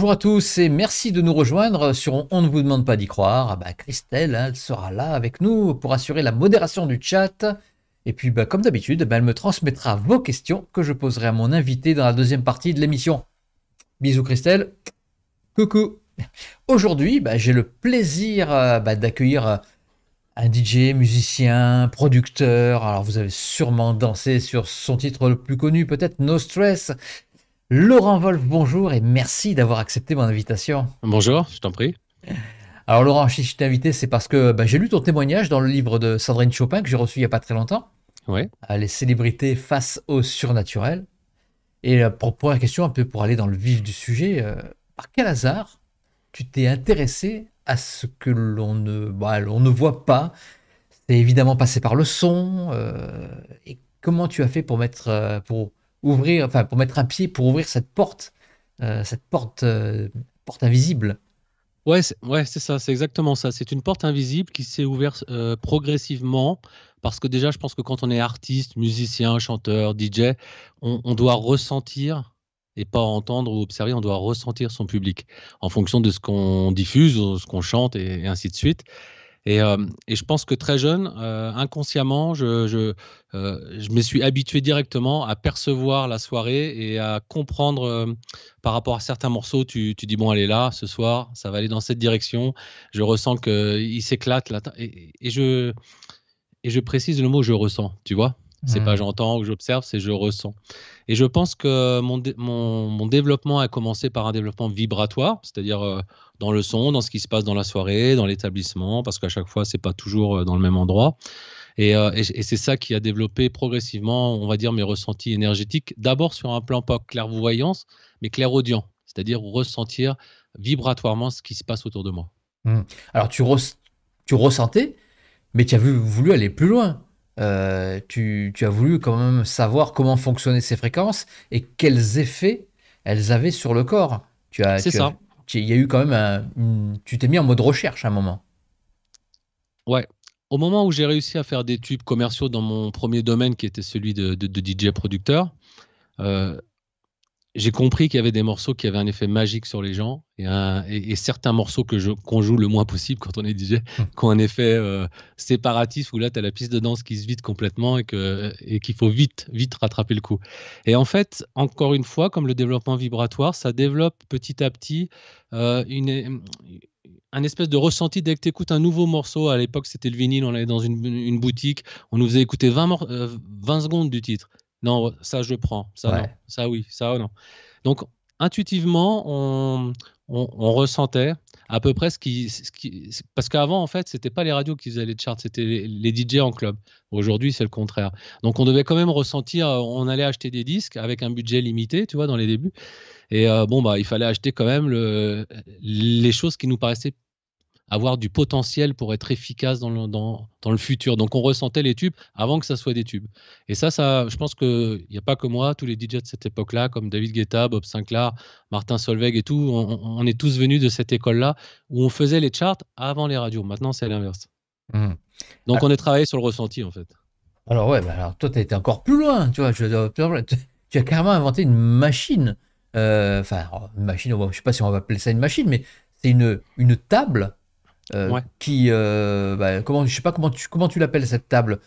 Bonjour à tous et merci de nous rejoindre sur On ne vous demande pas d'y croire. Ah bah, Christelle, sera là avec nous pour assurer la modération du chat. Et puis, bah, comme d'habitude, bah, elle me transmettra vos questions que je poserai à mon invité dans la deuxième partie de l'émission. Bisous Christelle. Coucou. Aujourd'hui, bah, j'ai le plaisir euh, d'accueillir euh, un DJ, musicien, producteur. Alors, vous avez sûrement dansé sur son titre le plus connu, peut-être No Stress. Laurent Wolf, bonjour et merci d'avoir accepté mon invitation. Bonjour, je t'en prie. Alors Laurent, si je t'ai invité, c'est parce que bah, j'ai lu ton témoignage dans le livre de Sandrine Chopin que j'ai reçu il n'y a pas très longtemps. Ouais. Ah, les célébrités face au surnaturel. Et euh, pour première question, un peu pour aller dans le vif du sujet, euh, par quel hasard tu t'es intéressé à ce que l'on ne, bah, ne voit pas C'est évidemment passé par le son. Euh, et comment tu as fait pour mettre, pour ouvrir, enfin pour mettre un pied pour ouvrir cette porte, euh, cette porte, euh, porte invisible. Ouais, c'est, ouais, ça, c'est exactement ça. C'est une porte invisible qui s'est ouverte euh, progressivement parce que déjà, je pense que quand on est artiste, musicien, chanteur, DJ, on, doit ressentir et pas entendre ou observer, on doit ressentir son public en fonction de ce qu'on diffuse, ce qu'on chante et ainsi de suite. Euh, et, je pense que très jeune, euh, inconsciemment, je, euh, je, me suis habitué directement à percevoir la soirée et à comprendre par rapport à certains morceaux. Tu, dis, bon, elle est là, ce soir, ça va aller dans cette direction. Je ressens qu'il s'éclate. Là, et, je, je précise le mot je ressens, tu vois c'est pas hmm. j'entends ou j'observe, c'est je ressens. Et je pense que mon, développement a commencé par un développement vibratoire, c'est-à-dire dans le son, dans ce qui se passe dans la soirée, dans l'établissement, parce qu'à chaque fois, c'est pas toujours euh, dans le même endroit. Euh, et, c'est ça qui a développé progressivement, on va dire, mes ressentis énergétiques, d'abord sur un plan pas clairvoyance, mais clairaudient, c'est-à-dire ressentir vibratoirement ce qui se passe autour de moi. Mmh. Alors, tu, tu ressentais, mais tu as voulu aller plus loin. Euh, tu, as voulu quand même savoir comment fonctionnaient ces fréquences et quels effets elles avaient sur le corps. c'est ça il y a eu quand même un, tu t'es mis en mode recherche à un moment. Ouais. Au moment où j'ai réussi à faire des tubes commerciaux dans mon premier domaine qui était celui de, DJ producteur, euh, j'ai compris qu'il y avait des morceaux qui avaient un effet magique sur les gens et, certains morceaux que qu'on joue le moins possible quand on est DJ, hmm. qui ont un effet euh, séparatif où là, tu as la piste de danse qui se vide complètement et, que, qu'il faut vite, vite rattraper le coup. Et en fait, encore une fois, comme le développement vibratoire, ça développe petit à petit euh, une, un espèce de ressenti dès que tu écoutes un nouveau morceau. À l'époque, c'était le vinyle, on allait dans une, boutique, on nous faisait écouter 20, 20 euh, secondes du titre non, ça je prends, ça non, ça oui, ça oh, non. Donc intuitivement, on, ressentait à peu près ce qui, parce qu'avant en fait, c'était pas les radios qui faisaient les charts, c'était les, DJ en club. Aujourd'hui, c'est le contraire. Donc on devait quand même ressentir, on allait acheter des disques avec un budget limité, tu vois, dans les débuts. Et euh, bon bah, il fallait acheter quand même les choses qui nous paraissaient avoir du potentiel pour être efficace dans le, dans, le futur. Donc on ressentait les tubes avant que ça soit des tubes. Et ça, ça je pense qu'il n'y a pas que moi, tous les DJs de cette époque-là, comme David Guetta, Bob Sinclair, Martin Solveig et tout, on, est tous venus de cette école-là où on faisait les charts avant les radios. Maintenant, c'est l'inverse. Mmh. Donc ah. on est travaillé sur le ressenti en fait. Alors ouais, bah, alors toi, tu été encore plus loin, tu vois. Tu, as carrément inventé une machine. Euh, enfin, une machine, je ne sais pas si on va appeler ça une machine, mais c'est une, une table euh, qui, euh, bah, comment, je sais pas comment tu, comment tu l'appelles cette table.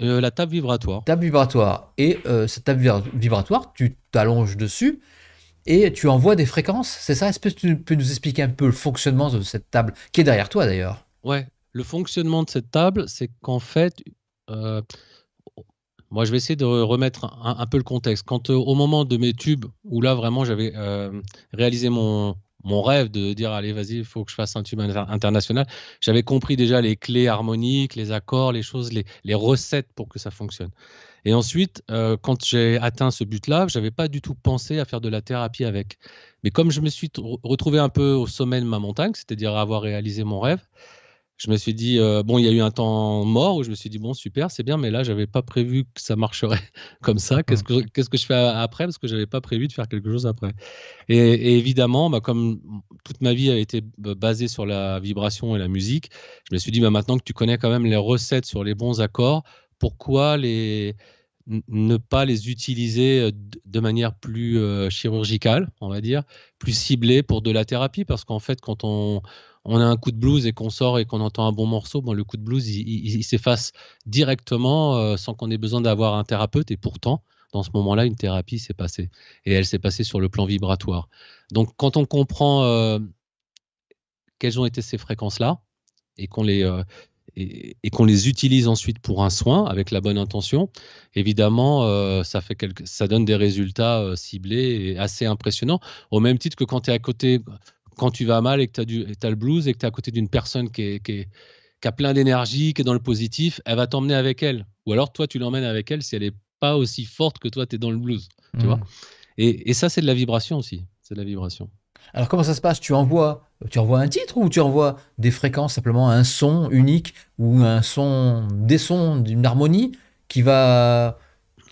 Euh, la table vibratoire. Table vibratoire. Et cette table vibratoire, tu t'allonges dessus et tu envoies des fréquences, c'est ça Est-ce que tu peux nous expliquer un peu le fonctionnement de cette table, qui est derrière toi d'ailleurs Ouais, le fonctionnement de cette table, c'est qu'en fait, moi je vais essayer de remettre un, peu le contexte. Quand au moment de mes tubes, où là vraiment j'avais réalisé mon, mon rêve de dire allez vas-y il faut que je fasse un tube international j'avais compris déjà les clés harmoniques les accords les choses les, recettes pour que ça fonctionne et ensuite euh, quand j'ai atteint ce but là j'avais pas du tout pensé à faire de la thérapie avec mais comme je me suis retrouvé un peu au sommet de ma montagne c'est-à-dire avoir réalisé mon rêve je me suis dit, euh, bon, il y a eu un temps mort où je me suis dit, bon, super, c'est bien, mais là, je n'avais pas prévu que ça marcherait comme ça. Mmh. Qu'est-ce que, qu'est-ce que je fais euh, après Parce que je n'avais pas prévu de faire quelque chose après. Et, évidemment, bah, comme toute ma vie a été basée sur la vibration et la musique, je me suis dit, bah, maintenant que tu connais quand même les recettes sur les bons accords, pourquoi les, ne pas les utiliser euh, de manière plus chirurgicale, on va dire, plus ciblée pour de la thérapie Parce qu'en fait, quand on on a un coup de blues et qu'on sort et qu'on entend un bon morceau, bon, le coup de blues, il, s'efface directement euh, sans qu'on ait besoin d'avoir un thérapeute. Et pourtant, dans ce moment-là, une thérapie s'est passée. Et elle s'est passée sur le plan vibratoire. Donc, quand on comprend euh, quelles ont été ces fréquences-là et qu'on les, euh, et, qu'on les utilise ensuite pour un soin avec la bonne intention, évidemment, ça, fait ça donne des résultats ciblés et assez impressionnants. Au même titre que quand tu es à côté, quand tu vas mal et que tu as, as, le blues et que tu es à côté d'une personne qui, est, qui, a plein d'énergie, qui est dans le positif, elle va t'emmener avec elle. Ou alors toi, tu l'emmènes avec elle si elle n'est pas aussi forte que toi, tu es dans le blues. Tu mmh. vois et, ça, c'est de la vibration aussi. C'est de la vibration. Alors comment ça se passe Tu envoies, tu envoies un titre ou tu envoies des fréquences simplement un son unique ou un son, des sons d'une harmonie qui va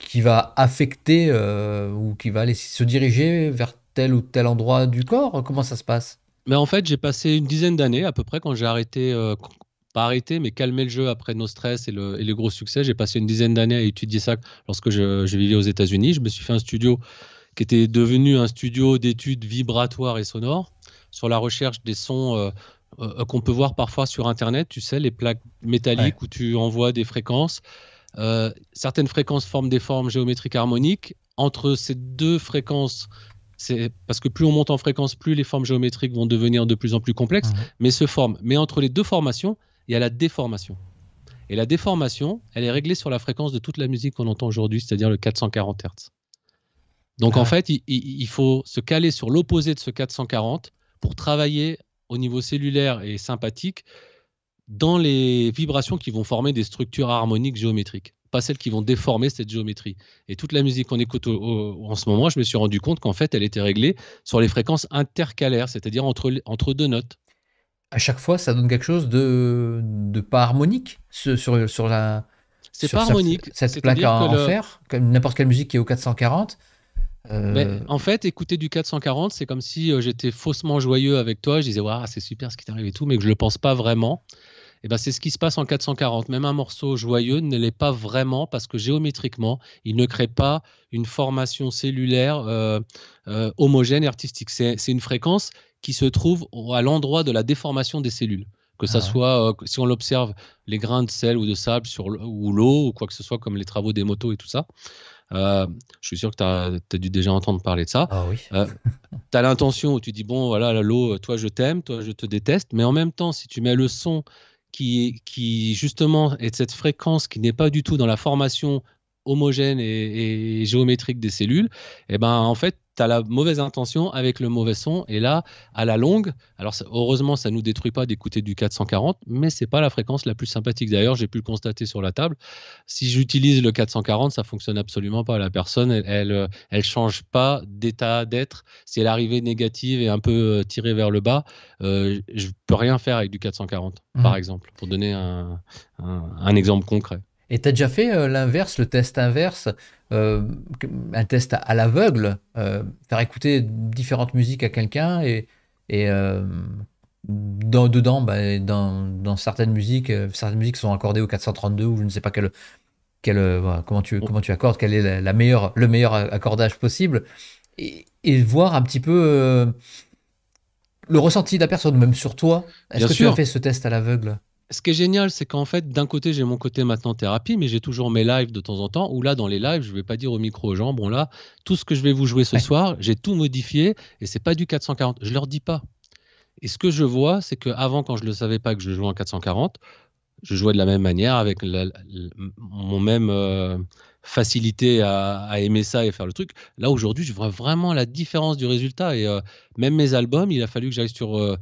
qui va affecter euh, ou qui va aller se diriger vers tel ou tel endroit du corps Comment ça se passe mais ben, en fait, j'ai passé une dizaine d'années à peu près quand j'ai arrêté, euh, pas arrêté, mais calmé le jeu après nos stress et, les gros succès. J'ai passé une dizaine d'années à étudier ça lorsque je, vivais aux États-Unis. Je me suis fait un studio qui était devenu un studio d'études vibratoires et sonores sur la recherche des sons euh, euh, qu'on peut voir parfois sur Internet, tu sais, les plaques métalliques où tu envoies des fréquences. certaines fréquences forment des formes géométriques harmoniques. Entre ces deux fréquences c'est parce que plus on monte en fréquence, plus les formes géométriques vont devenir de plus en plus complexes, mhm. mais se forment. Mais entre les deux formations, il y a la déformation. Et la déformation, elle est réglée sur la fréquence de toute la musique qu'on entend aujourd'hui, c'est-à-dire le 440 Hz. Donc en ah. fait, il, faut se caler sur l'opposé de ce 440 pour travailler au niveau cellulaire et sympathique dans les vibrations qui vont former des structures harmoniques géométriques pas celles qui vont déformer cette géométrie. Et toute la musique qu'on écoute en ce moment, je me suis rendu compte qu'en fait, elle était réglée sur les fréquences intercalaires, c'est-à-dire entre, entre deux notes. À chaque fois, ça donne quelque chose de, pas harmonique sur, sur, la. C'est pas harmonique. Cette, plaque à en le... comme n'importe quelle musique qui est au 440. Euh, ben, en fait, écouter du 440, c'est comme si euh, j'étais faussement joyeux avec toi. Je disais, waouh, c'est super ce qui t'arrive et tout, mais que je le pense pas vraiment. Et eh ben, c'est ce qui se passe en 440. Même un morceau joyeux ne l'est pas vraiment parce que géométriquement, il ne crée pas une formation cellulaire euh, euh, homogène et artistique. C'est une fréquence qui se trouve à l'endroit de la déformation des cellules que ça ah soit euh, si on l'observe les grains de sel ou de sable sur ou l'eau ou quoi que ce soit comme les travaux des motos et tout ça je suis sûr que tu as, dû déjà entendre parler de ça. Ah oui. tu as l'intention où tu dis, bon, voilà, l'eau, toi je t'aime, toi je te déteste, mais en même temps, si tu mets le son qui, qui justement est de cette fréquence qui n'est pas du tout dans la formation homogène et, et, géométrique des cellules, et eh ben en fait tu as la mauvaise intention avec le mauvais son. Et là, à la longue, alors heureusement, ça ne nous détruit pas d'écouter du 440, mais ce n'est pas la fréquence la plus sympathique. D'ailleurs, j'ai pu le constater sur la table. Si j'utilise le 440, ça fonctionne absolument pas. La personne, elle elle, euh, change pas d'état d'être. Si elle négative et un peu euh, tirée vers le bas, je euh, je peux rien faire avec du 440, par mmh. exemple, pour donner un exemple concret. Et tu as déjà fait euh, l'inverse, le test inverse, euh, un test à, l'aveugle, euh, faire écouter différentes musiques à quelqu'un et, et dedans, bah, dans, certaines musiques, certaines musiques sont accordées au 432 ou je ne sais pas quel, comment, tu, comment tu accordes, quel est le meilleur accordage possible. Et, voir un petit peu le ressenti de la personne, même sur toi. Est-ce que tu as fait ce test à l'aveugle ce qui est génial, c'est qu'en fait, d'un côté, j'ai mon côté maintenant thérapie, mais j'ai toujours mes lives de temps en temps, où là, dans les lives, je ne vais pas dire au micro aux gens, bon là, tout ce que je vais vous jouer ce soir, j'ai tout modifié, et c'est pas du 440. Je ne leur dis pas. Et ce que je vois, c'est qu'avant, quand je ne savais pas que je jouais en 440, je jouais de la même manière, avec la, mon même euh, facilité à, aimer ça et faire le truc. Là, aujourd'hui, je vois vraiment la différence du résultat. Et euh, même mes albums, il a fallu que j'aille sur euh,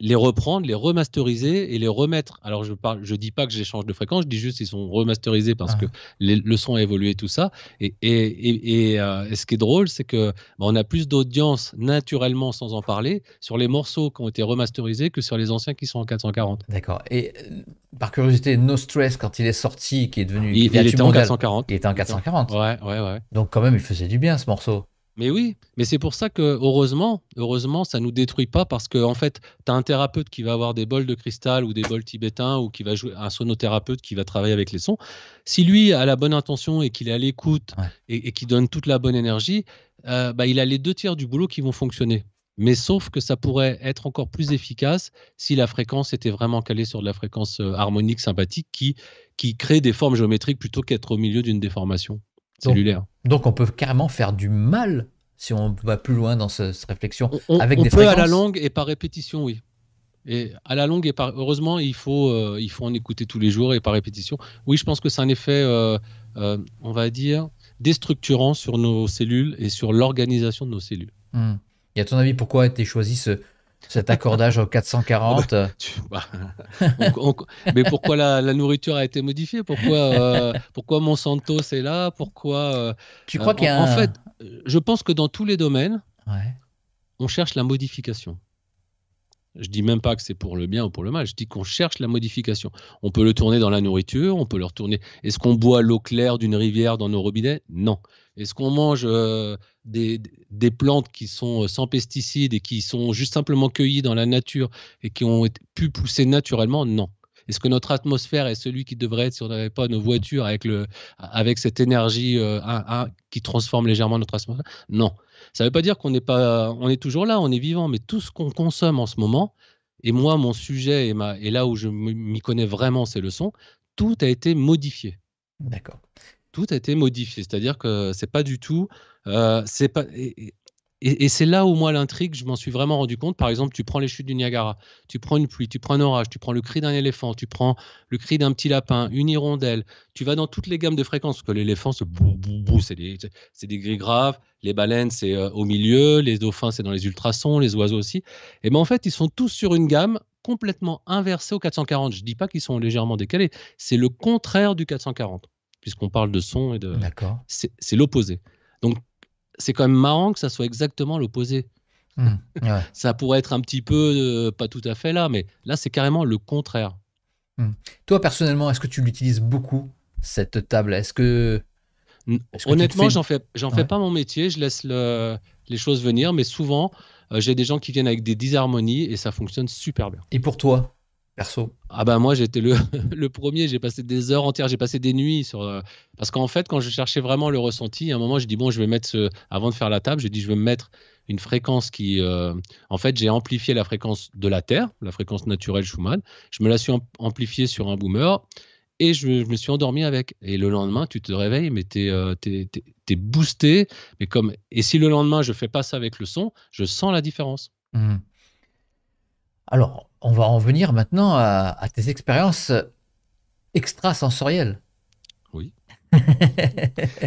les reprendre, les remasteriser et les remettre. Alors je parle, je dis pas que j'échange de fréquence, je dis juste qu'ils sont remasterisés parce que ah. le son a évolué tout ça. Et, et, euh, et, ce qui est drôle, c'est que bah, on a plus d'audience naturellement sans en parler sur les morceaux qui ont été remasterisés que sur les anciens qui sont en 440. D'accord. Et euh, par curiosité, No Stress quand il est sorti, qui est devenu, il, était en 440. Il était en 440. Ouais, ouais, ouais. Donc quand même, il faisait du bien ce morceau. Mais oui, mais c'est pour ça que heureusement, heureusement, ça nous détruit pas parce que en fait, tu as un thérapeute qui va avoir des bols de cristal ou des bols tibétains ou qui va jouer un sonothérapeute qui va travailler avec les sons. Si lui a la bonne intention et qu'il est à l'écoute et, et qu'il donne toute la bonne énergie, euh, bah, il a les deux tiers du boulot qui vont fonctionner. Mais sauf que ça pourrait être encore plus efficace si la fréquence était vraiment calée sur de la fréquence euh, harmonique sympathique qui, qui crée des formes géométriques plutôt qu'être au milieu d'une déformation donc, cellulaire. Donc on peut carrément faire du mal si on va plus loin dans cette réflexion on, avec des peut à la longue et par répétition, oui. Et à la longue et par heureusement, il faut euh, il faut en écouter tous les jours et par répétition. Oui, je pense que c'est un effet, euh, euh, on va dire, déstructurant sur nos cellules et sur l'organisation de nos cellules. Hmm. Et à ton avis, pourquoi a été choisi ce, cet accordage au 440. mais pourquoi la, nourriture a été modifiée euh, Pourquoi Monsanto c'est là Pourquoi euh, Tu crois euh, qu'il y a en, fait, je pense que dans tous les domaines, on cherche la modification. Je dis même pas que c'est pour le bien ou pour le mal. Je dis qu'on cherche la modification. On peut le tourner dans la nourriture, on peut le retourner. Est-ce qu'on boit l'eau claire d'une rivière dans nos robinets Non. Est-ce qu'on mange euh, des, des, plantes qui sont euh, sans pesticides et qui sont juste simplement cueillies dans la nature et qui ont pu pousser naturellement Non. Est-ce que notre atmosphère est celui qui devrait être si on n'avait pas nos voitures avec, le, avec cette énergie euh, qui transforme légèrement notre atmosphère Non. Ça ne veut pas dire qu'on n'est pas, on est toujours là, on est vivant, mais tout ce qu'on consomme en ce moment, et moi, mon sujet et, là où je m'y connais vraiment ces leçons, tout a été modifié. D'accord. Tout a été modifié, c'est-à-dire que c'est pas du tout, euh, c'est pas, et, c'est là où moi l'intrigue, je m'en suis vraiment rendu compte. Par exemple, tu prends les chutes du Niagara, tu prends une pluie, tu prends un orage, tu prends le cri d'un éléphant, tu prends le cri d'un petit lapin, une hirondelle. Tu vas dans toutes les gammes de fréquences, parce que l'éléphant, c'est bou, bou, bou, c'est des, gris graves, les baleines, c'est euh, au milieu, les dauphins, c'est dans les ultrasons, les oiseaux aussi. Et ben en fait, ils sont tous sur une gamme complètement inversée au 440. Je ne dis pas qu'ils sont légèrement décalés, c'est le contraire du 440, puisqu'on parle de son et de. D'accord. C'est l'opposé. Donc c'est quand même marrant que ça soit exactement l'opposé. Mmh. ça pourrait être un petit peu, euh, pas tout à fait là, mais là, c'est carrément le contraire. Mmh. Toi, personnellement, est-ce que tu l'utilises beaucoup, cette table est que. Honnêtement, j'en fais, pas mon métier, je laisse les choses venir, mais souvent, euh, j'ai des gens qui viennent avec des disharmonies et ça fonctionne super bien. Et pour toi perso Ah bah moi j'étais le, le, premier, j'ai passé des heures entières, j'ai passé des nuits sur euh, parce qu'en fait quand je cherchais vraiment le ressenti, à un moment je dis bon je vais mettre ce avant de faire la table, j'ai dit je vais mettre une fréquence qui euh, en fait j'ai amplifié la fréquence de la Terre, la fréquence naturelle Schumann, je me la suis amplifiée sur un boomer et je, me suis endormi avec. Et le lendemain tu te réveilles mais tu es, euh, boosté mais comme et si le lendemain je fais pas ça avec le son, je sens la différence. Mmh. Alors, on va en venir maintenant à, tes expériences extrasensorielles. Oui.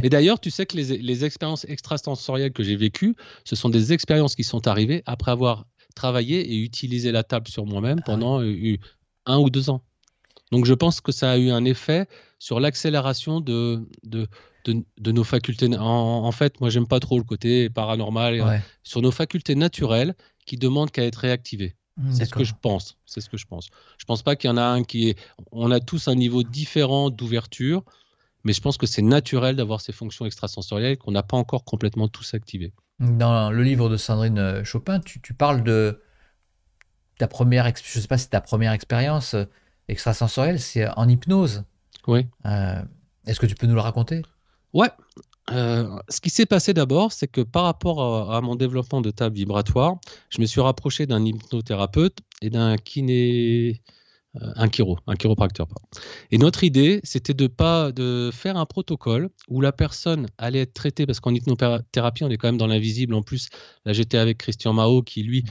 et d'ailleurs, tu sais que les, expériences extrasensorielles que j'ai vécues, ce sont des expériences qui sont arrivées après avoir travaillé et utilisé la table sur moi-même pendant ah un ou deux ans. Donc je pense que ça a eu un effet sur l'accélération de, nos facultés. En, fait, moi, j'aime pas trop le côté paranormal. sur nos facultés naturelles qui demandent qu'à être réactivées. Hmm, c'est ce que je pense. C'est ce que je pense. Je pense pas qu'il y en a un qui est. On a tous un niveau différent d'ouverture, mais je pense que c'est naturel d'avoir ces fonctions extrasensorielles qu'on n'a pas encore complètement tous activées. Dans le livre de Sandrine euh, Chopin, tu, parles de ta première. Je sais pas si ta première expérience euh, extrasensorielle, c'est en hypnose. Oui. Euh, est-ce que tu peux nous le raconter Ouais. Euh, ce qui s'est passé d'abord, c'est que par rapport à, mon développement de table vibratoire, je me suis rapproché d'un hypnothérapeute et d'un kiné, euh, un chiropracteur. Et notre idée, c'était de pas de faire un protocole où la personne allait être traitée parce qu'en hypnothérapie, on est quand même dans l'invisible. En plus, là, j'étais avec Christian Mao qui lui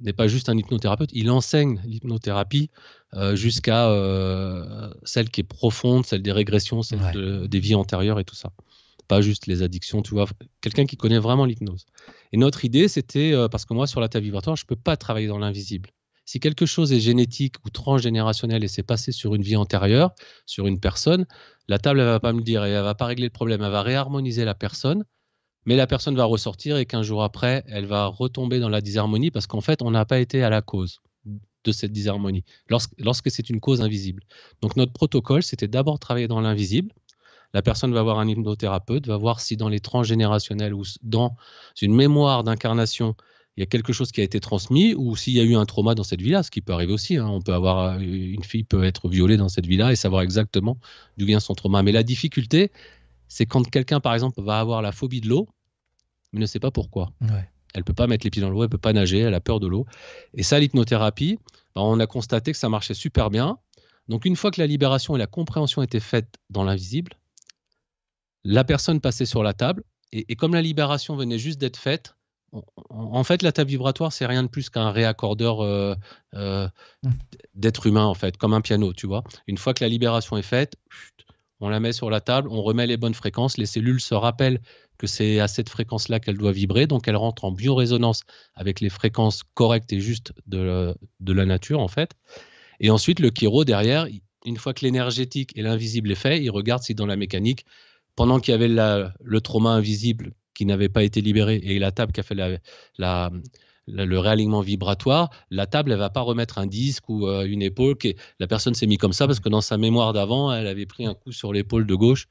n'est pas juste un hypnothérapeute, il enseigne l'hypnothérapie euh, jusqu'à celle qui est profonde, celle des régressions, celle des vies antérieures et tout ça pas juste les addictions, tu vois, quelqu'un qui connaît vraiment l'hypnose. Et notre idée, c'était, euh, parce que moi, sur la table vibratoire, je ne peux pas travailler dans l'invisible. Si quelque chose est génétique ou transgénérationnel et s'est passé sur une vie antérieure, sur une personne, la table, elle va pas me le dire et elle va pas régler le problème, elle va réharmoniser la personne, mais la personne va ressortir et qu'un jour après, elle va retomber dans la disharmonie parce qu'en fait, on n'a pas été à la cause de cette disharmonie, lorsque, lorsque c'est une cause invisible. Donc notre protocole, c'était d'abord travailler dans l'invisible, la personne va voir un hypnothérapeute, va voir si dans les transgénérationnels ou dans une mémoire d'incarnation, il y a quelque chose qui a été transmis ou s'il y a eu un trauma dans cette villa, ce qui peut arriver aussi. Hein. On peut avoir euh, une fille peut être violée dans cette villa et savoir exactement d'où vient son trauma. Mais la difficulté, c'est quand quelqu'un, par exemple, va avoir la phobie de l'eau, mais ne sait pas pourquoi. Elle Elle peut pas mettre les pieds dans l'eau, elle peut pas nager, elle a peur de l'eau. Et ça, l'hypnothérapie, bah, on a constaté que ça marchait super bien. Donc une fois que la libération et la compréhension étaient faites dans l'invisible, la personne passait sur la table, et, comme la libération venait juste d'être faite, en fait, la table vibratoire, c'est rien de plus qu'un réaccordeur euh, euh, mmh. d'être humain, en fait, comme un piano, tu vois. Une fois que la libération est faite, on la met sur la table, on remet les bonnes fréquences, les cellules se rappellent que c'est à cette fréquence-là qu'elle doit vibrer, donc elle rentre en biorésonance avec les fréquences correctes et justes de, la nature, en fait. Et ensuite, le chiro, derrière, une fois que l'énergétique et l'invisible est fait, il regarde si dans la mécanique, pendant qu'il y avait le trauma invisible qui n'avait pas été libéré et la table qui a fait la, le réalignement vibratoire, la table, elle va pas remettre un disque ou euh, une épaule. la personne s'est mise comme ça parce que dans sa mémoire d'avant, elle avait pris un coup sur l'épaule de gauche.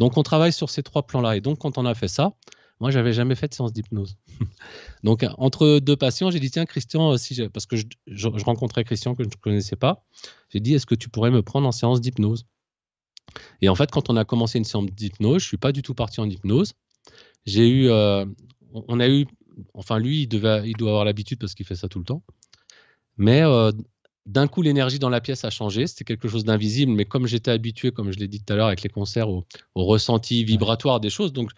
Donc, on travaille sur ces trois plans-là. Et donc, quand on a fait ça, moi, j'avais jamais fait de séance d'hypnose. donc, entre deux patients, j'ai dit tiens, Christian, euh, parce que je, je, rencontrais Christian que je ne connaissais pas, j'ai dit est-ce que tu pourrais me prendre en séance d'hypnose et en fait, quand on a commencé une séance d'hypnose, je suis pas du tout parti en hypnose. J'ai eu, euh, on a eu, enfin lui, il, il doit avoir l'habitude parce qu'il fait ça tout le temps. Mais euh, d'un coup, l'énergie dans la pièce a changé. C'était quelque chose d'invisible, mais comme j'étais habitué, comme je l'ai dit tout à l'heure avec les concerts, au, ressenti vibratoire des choses, donc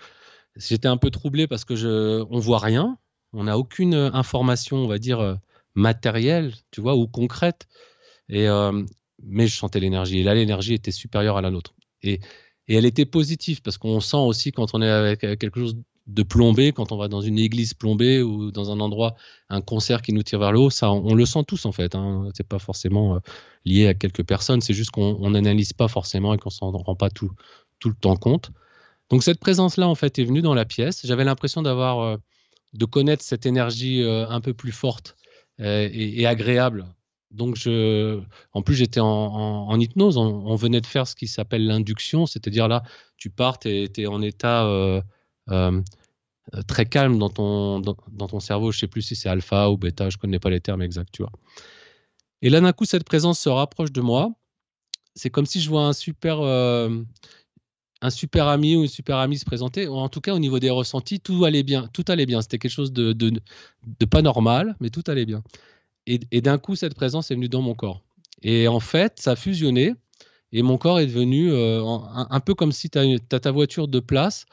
j'étais un peu troublé parce que je, on voit rien, on n'a aucune euh, information, on va dire matérielle, tu vois, ou concrète. Et, mais je sentais l'énergie. Et là, l'énergie était supérieure à la nôtre. Et, et elle était positive, parce qu'on sent aussi quand on est avec quelque chose de plombé, quand on va dans une église plombée ou dans un endroit, un concert qui nous tire vers le haut, ça, on, le sent tous en fait. Hein. n'est pas forcément euh, lié à quelques personnes, c'est juste qu'on n'analyse pas forcément et qu'on s'en rend pas tout, tout le temps compte. Donc cette présence-là en fait est venue dans la pièce. J'avais l'impression d'avoir, euh, de connaître cette énergie euh, un peu plus forte et, agréable donc, en plus, j'étais en, hypnose. On, venait de faire ce qui s'appelle l'induction, c'est-à-dire là, tu pars, tu es, en état euh, euh, très calme dans ton, cerveau. Je sais plus si c'est alpha ou bêta, je ne connais pas les termes exacts, Et là, d'un coup, cette présence se rapproche de moi. C'est comme si je vois un super, euh, un super ami ou une super amie se présenter. En tout cas, au niveau des ressentis, tout allait bien. Tout allait bien. C'était quelque chose de pas normal, mais tout allait bien. Et, d'un coup, cette présence est venue dans mon corps. Et en fait, ça a fusionné. Et mon corps est devenu euh, un, peu comme si tu as, ta voiture de place.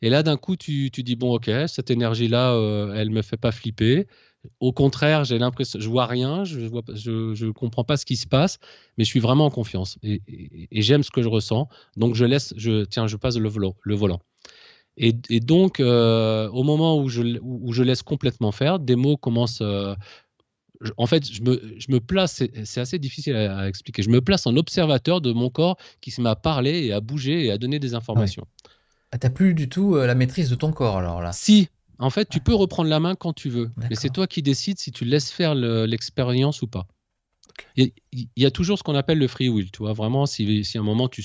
Et là, d'un coup, tu, tu, dis, bon, ok, cette énergie-là, euh, elle ne me fait pas flipper. Au contraire, j'ai l'impression, je vois rien, je ne je, comprends pas ce qui se passe, mais je suis vraiment en confiance. Et, j'aime ce que je ressens. Donc, je laisse, je, tiens, je passe le volant. Et, donc, euh, au moment où je, où je, laisse complètement faire, des mots commencent en fait, je me, place, c'est assez difficile à, expliquer, je me place en observateur de mon corps qui m'a parlé et a bougé et a donné des informations. Ah, tu n'as plus du tout euh, la maîtrise de ton corps alors là. Si, en fait, tu peux reprendre la main quand tu veux, mais c'est toi qui décides si tu laisses faire l'expérience ou pas. Il y, a toujours ce qu'on appelle le free will, tu vois, vraiment, si, à un moment tu,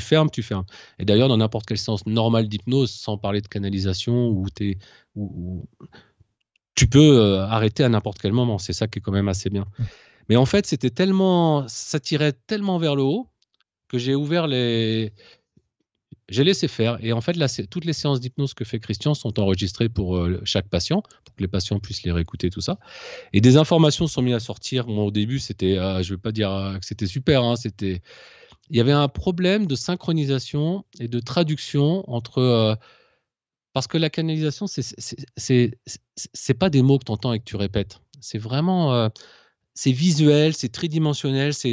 fermes, tu fermes. Et d'ailleurs, dans n'importe quel sens normal d'hypnose, sans parler de canalisation ou, es, ou tu peux euh, arrêter à n'importe quel moment. C'est ça qui est quand même assez bien. Mais en fait, c'était tellement, ça tirait tellement vers le haut que j'ai ouvert les, j'ai laissé faire. Et en fait, là, toutes les séances d'hypnose que fait Christian sont enregistrées pour euh, chaque patient, pour que les patients puissent les réécouter, tout ça. Et des informations sont mises à sortir. Moi, au début, c'était, ah, je ne vais pas dire ah, que c'était super, hein, c'était. Il y avait un problème de synchronisation et de traduction entre euh, parce que la canalisation, c'est pas des mots que tu entends et que tu répètes. C'est vraiment. Euh, c'est visuel, c'est tridimensionnel, c'est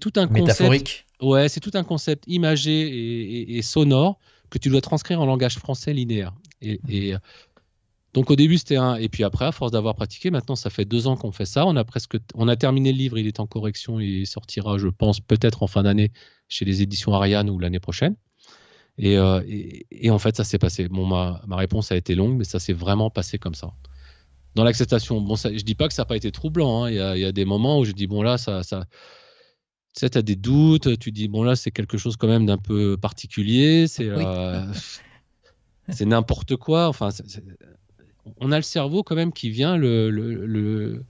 tout un Métaphorique. concept. Ouais, c'est tout un concept imagé et, sonore que tu dois transcrire en langage français linéaire. Et, mmh. euh, donc au début c'était un, et puis après à force d'avoir pratiqué, maintenant ça fait deux ans qu'on fait ça. On a presque, on a terminé le livre, il est en correction, il sortira, je pense, peut-être en fin d'année chez les éditions Ariane ou l'année prochaine. Euh, et, en fait, ça s'est passé. Bon, ma, ma, réponse a été longue, mais ça s'est vraiment passé comme ça. Dans l'acceptation, bon, ça, je dis pas que ça n'a pas été troublant. Hein. Il y, a des moments où je dis, bon, là, ça. ça tu sais, as des doutes, tu dis, bon, là, c'est quelque chose quand même d'un peu particulier, c'est euh, c'est n'importe quoi. Enfin, on a le cerveau quand même qui vient, le, le, le,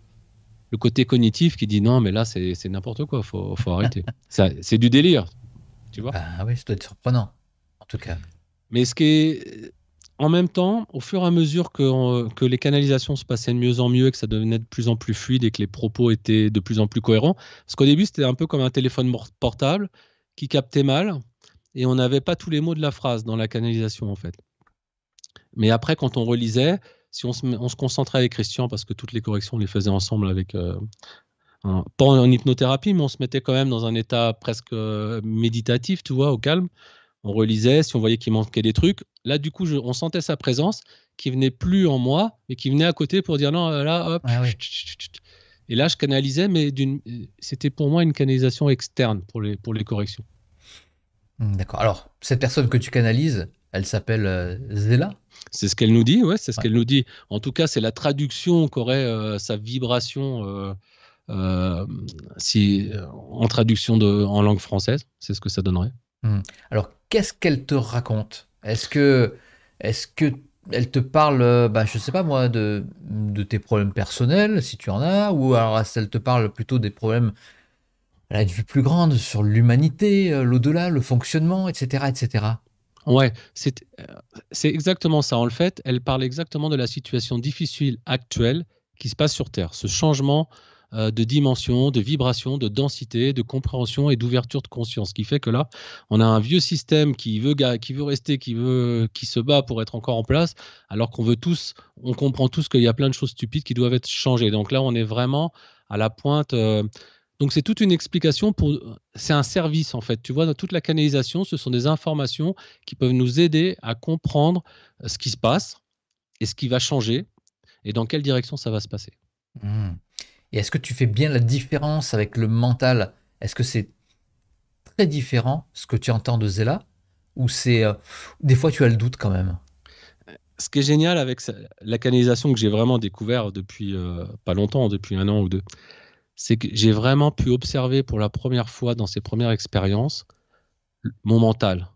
côté cognitif qui dit, non, mais là, c'est n'importe quoi, faut, faut arrêter. c'est du délire, tu vois. Ah oui, ça doit être surprenant en tout cas. Mais ce qui est. En même temps, au fur et à mesure que, les canalisations se passaient de mieux en mieux et que ça devenait de plus en plus fluide et que les propos étaient de plus en plus cohérents, parce qu'au début, c'était un peu comme un téléphone portable qui captait mal et on n'avait pas tous les mots de la phrase dans la canalisation, en fait. Mais après, quand on relisait, si on se, concentrait avec Christian, parce que toutes les corrections, on les faisait ensemble avec, euh, pas en, hypnothérapie, mais on se mettait quand même dans un état presque euh, méditatif, tu vois, au calme on relisait, si on voyait qu'il manquait des trucs. Là, du coup, on sentait sa présence qui venait plus en moi, et qui venait à côté pour dire non, là, hop. et là, je canalisais, mais c'était pour moi une canalisation externe pour les, corrections. Hmm, d'accord. Alors, cette personne que tu canalises, elle s'appelle euh, Zéla C'est ce qu'elle nous dit, ouais, c'est ce qu'elle nous dit. En tout cas, c'est la traduction qu'aurait euh, sa vibration euh, si, en traduction de, en langue française. C'est ce que ça donnerait. Hmm. Alors, qu'est-ce qu'elle te raconte Est-ce que, est-ce que elle te parle, euh, bah, je sais pas moi, de, tes problèmes personnels, si tu en as, ou alors elle te parle plutôt des problèmes à une vue plus grande sur l'humanité, euh, l'au-delà, le fonctionnement, etc., etc. Ouais, euh, c'est exactement ça. En fait, elle parle exactement de la situation difficile actuelle qui se passe sur Terre, ce changement euh, de dimension, de vibration, de densité, de compréhension et d'ouverture de conscience. Ce qui fait que là, on a un vieux système qui veut, qui veut rester, qui, veut, qui se bat pour être encore en place, alors qu'on veut tous, on comprend tous qu'il y a plein de choses stupides qui doivent être changées. Donc là, on est vraiment à la pointe. Euh, donc c'est toute une explication pour c'est un service en fait. Tu vois dans toute la canalisation, ce sont des informations qui peuvent nous aider à comprendre euh, ce qui se passe et ce qui va changer et dans quelle direction ça va se passer. Mmh. Et est-ce que tu fais bien la différence avec le mental Est-ce que c'est très différent ce que tu entends de Zéla Ou c'est. Euh, des fois, tu as le doute quand même ce qui est génial avec la canalisation que j'ai vraiment découvert depuis euh, pas longtemps, depuis un an ou deux, c'est que j'ai vraiment pu observer pour la première fois dans ces premières expériences mon mental.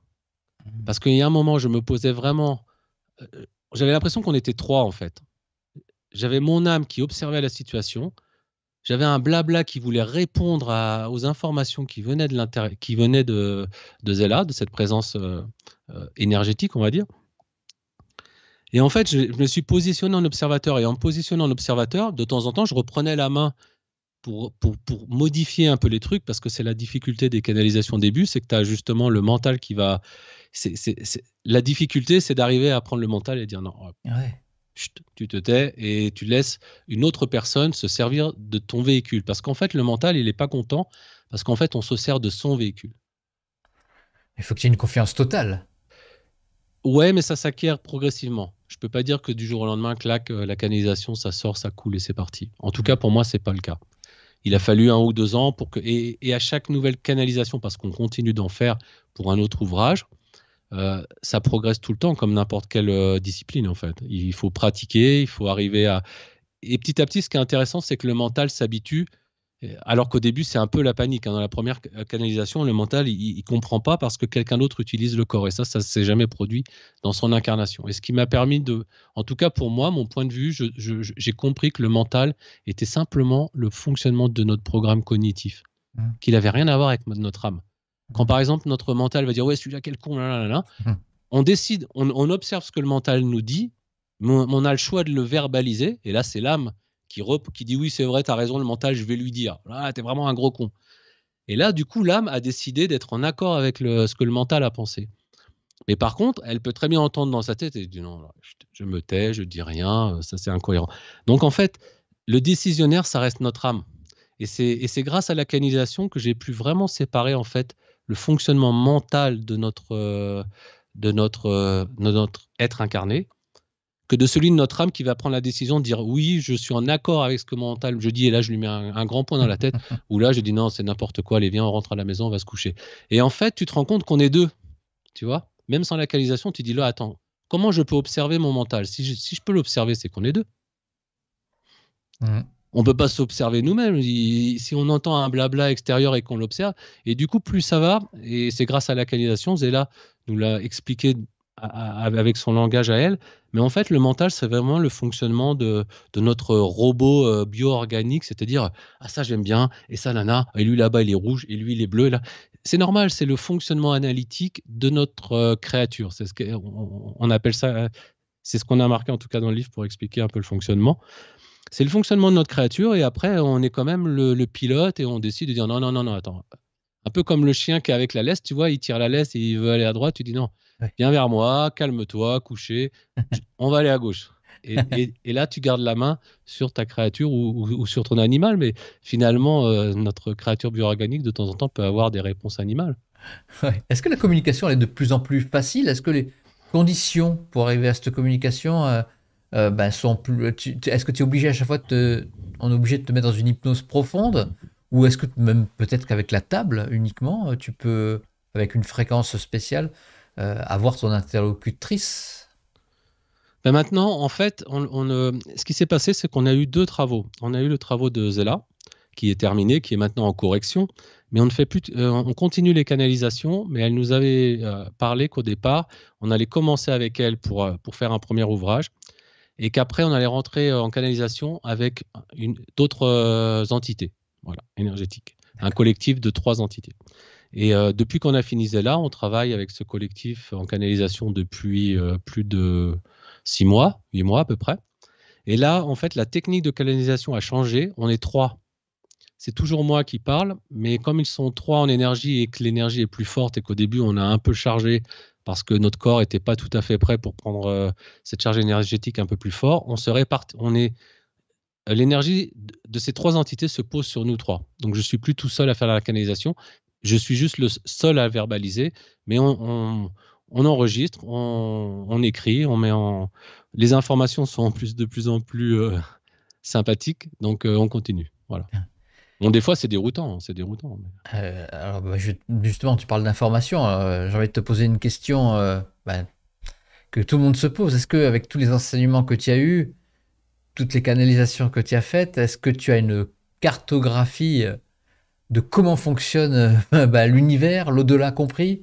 Mmh. Parce qu'il y a un moment, je me posais vraiment. Euh, j'avais l'impression qu'on était trois en fait. J'avais mon âme qui observait la situation, j'avais un blabla qui voulait répondre aux informations qui venaient de, qui de, Zella, de cette présence euh, euh, énergétique, on va dire. Et en fait, je, me suis positionné en observateur. Et en positionnant en observateur, de temps en temps, je reprenais la main pour, pour, modifier un peu les trucs, parce que c'est la difficulté des canalisations début, c'est que tu as justement le mental qui va... La difficulté, c'est d'arriver à prendre le mental et dire non. Ouais tu te tais et tu laisses une autre personne se servir de ton véhicule. Parce qu'en fait, le mental, il n'est pas content parce qu'en fait, on se sert de son véhicule. Il faut que tu aies une confiance totale. Ouais, mais ça s'acquiert progressivement. Je ne peux pas dire que du jour au lendemain, claque euh, la canalisation, ça sort, ça coule et c'est parti. En tout cas, pour moi, c'est pas le cas. Il a fallu un ou deux ans pour que, et à chaque nouvelle canalisation, parce qu'on continue d'en faire pour un autre ouvrage, euh, ça progresse tout le temps comme n'importe quelle euh, discipline en fait. Il faut pratiquer, il faut arriver à... Et petit à petit, ce qui est intéressant, c'est que le mental s'habitue, euh, alors qu'au début, c'est un peu la panique. Hein. Dans la première canalisation, le mental, il comprend pas parce que quelqu'un d'autre utilise le corps. Et ça, ça s'est jamais produit dans son incarnation. Et ce qui m'a permis de... En tout cas, pour moi, mon point de vue, j'ai compris que le mental était simplement le fonctionnement de notre programme cognitif, mmh. qu'il avait rien à voir avec notre âme. Quand par exemple notre mental va dire ouais celui-là quel con, là, là, là, hmm. on décide, on, observe ce que le mental nous dit, mais on, a le choix de le verbaliser, et là c'est l'âme qui, qui dit oui c'est vrai, t'as raison, le mental je vais lui dire, ah t'es vraiment un gros con. Et là du coup l'âme a décidé d'être en accord avec le, ce que le mental a pensé. Mais par contre, elle peut très bien entendre dans sa tête et dire non, je me tais, je dis rien, euh, ça c'est incohérent. Donc en fait, le décisionnaire, ça reste notre âme. Et c'est grâce à la canalisation que j'ai pu vraiment séparer en fait le fonctionnement mental de notre, euh, de notre, euh, notre être incarné que de celui de notre âme qui va prendre la décision de dire oui, je suis en accord avec ce que mon mental je dis, et là je lui mets un, grand point dans la tête, ou là je dis non, c'est n'importe quoi, allez, viens, on rentre à la maison, on va se coucher. Et en fait, tu te rends compte qu'on est deux, tu vois, même sans la qualisation, tu dis là, attends, comment je peux observer mon mental si je, si je peux l'observer, c'est qu'on est deux. Mmh on peut pas s'observer nous-mêmes. Si on entend un blabla extérieur et qu'on l'observe, et du coup, plus ça va, et c'est grâce à la canalisation, Zéla nous l'a expliqué avec son langage à elle, mais en fait, le mental, c'est vraiment le fonctionnement de, notre robot bioorganique. Euh, bio-organique, c'est-à-dire, ah ça j'aime bien, et ça nana, et lui là-bas il est rouge, et lui il est bleu, là. C'est normal, c'est le fonctionnement analytique de notre euh, créature. C'est ce qu'on appelle ça, euh, c'est ce qu'on a marqué en tout cas dans le livre pour expliquer un peu le fonctionnement c'est le fonctionnement de notre créature et après on est quand même le, pilote et on décide de dire non non non non attends un peu comme le chien qui est avec la laisse tu vois il tire la laisse et il veut aller à droite tu dis non viens vers moi calme-toi couché on va aller à gauche et, là tu gardes la main sur ta créature ou, sur ton animal mais finalement euh, notre créature bioorganique de temps en temps peut avoir des réponses animales est-ce que la communication est de plus en plus facile est-ce que les conditions pour arriver à cette communication euh, euh, ben, sont euh, Est-ce que tu es obligé à chaque fois de te, obligé de te mettre dans une hypnose profonde ou est-ce que même peut-être qu'avec la table uniquement, euh, tu peux, avec une fréquence spéciale, avoir ton interlocutrice ben Maintenant, en fait, ce qui s'est passé, c'est qu'on a eu deux travaux. On a eu le travaux de Zella, qui est terminé, qui est maintenant en correction, mais on ne fait plus, on continue les canalisations, mais elle nous avait parlé qu'au départ, on allait commencer avec elle pour, pour faire un premier ouvrage et qu'après on allait rentrer euh, en canalisation avec d'autres euh, entités voilà, énergétiques, un collectif de trois entités. Et euh, depuis qu'on a fini là, on travaille avec ce collectif en canalisation depuis plus de six mois, huit mois à peu près. Et là, en fait, la technique de canalisation a changé. On est trois. C'est toujours moi qui parle, mais comme ils sont trois en énergie et que l'énergie est plus forte et qu'au début on a un peu chargé parce que notre corps n'était pas tout à fait prêt pour prendre euh, cette charge énergétique un peu plus fort. On se on est euh, l'énergie de ces trois entités se pose sur nous trois. Donc je suis plus tout seul à faire la canalisation, je suis juste le seul à verbaliser, mais on, on, enregistre, on, écrit, on met en les informations sont en plus de plus en plus euh, sympathiques, donc on continue. Voilà. Bon, des fois, c'est déroutant. Hein, c'est déroutant. Euh, alors, bah, justement, tu parles d'information. Hein, euh, j'ai envie de te poser une question euh, bah, que tout le monde se pose. Est-ce que, avec tous les enseignements que tu as eus, toutes les canalisations que tu as faites, est-ce que tu as une cartographie de comment fonctionne bah, l'univers, l'au-delà compris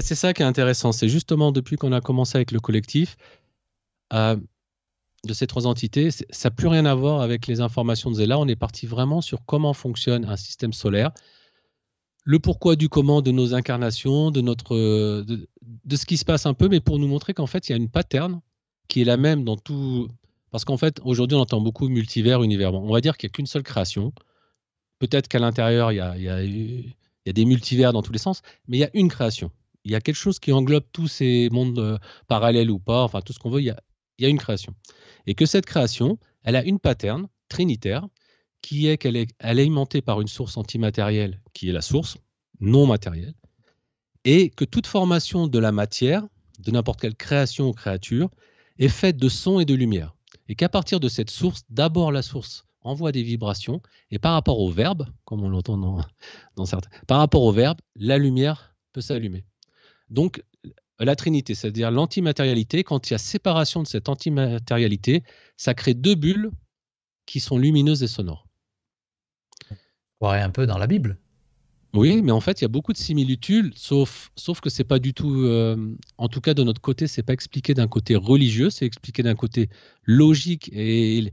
C'est ça qui est intéressant. C'est justement depuis qu'on a commencé avec le collectif, de ces trois entités, ça n'a plus rien à voir avec les informations de Zella. On est parti vraiment sur comment fonctionne un système solaire, le pourquoi du comment de nos incarnations, de, notre, euh, de, ce qui se passe un peu, mais pour nous montrer qu'en fait, il y a une pattern qui est la même dans tout. Parce qu'en fait, aujourd'hui, on entend beaucoup multivers, univers. on va dire qu'il n'y a qu'une seule création. Peut-être qu'à l'intérieur, il y a, y des multivers dans tous les sens, mais il y a une création. Il y a quelque chose qui englobe tous ces mondes euh, parallèles ou pas, enfin tout ce qu'on veut, il y il y a une création et que cette création, elle a une pattern trinitaire qui est qu'elle est, alimentée par une source antimatérielle qui est la source non matérielle, et que toute formation de la matière, de n'importe quelle création ou créature, est faite de son et de lumière. Et qu'à partir de cette source, d'abord la source envoie des vibrations, et par rapport au verbe, comme on l'entend dans, dans certains, par rapport au verbe, la lumière peut s'allumer. Donc euh, la trinité, c'est-à-dire l'antimatérialité. Quand il y a séparation de cette antimatérialité, ça crée deux bulles qui sont lumineuses et sonores. On un peu dans la Bible. Oui, mais en fait, il y a beaucoup de similitudes, sauf, sauf que c'est pas du tout, euh, en tout cas de notre côté, c'est pas expliqué d'un côté religieux, c'est expliqué d'un côté logique et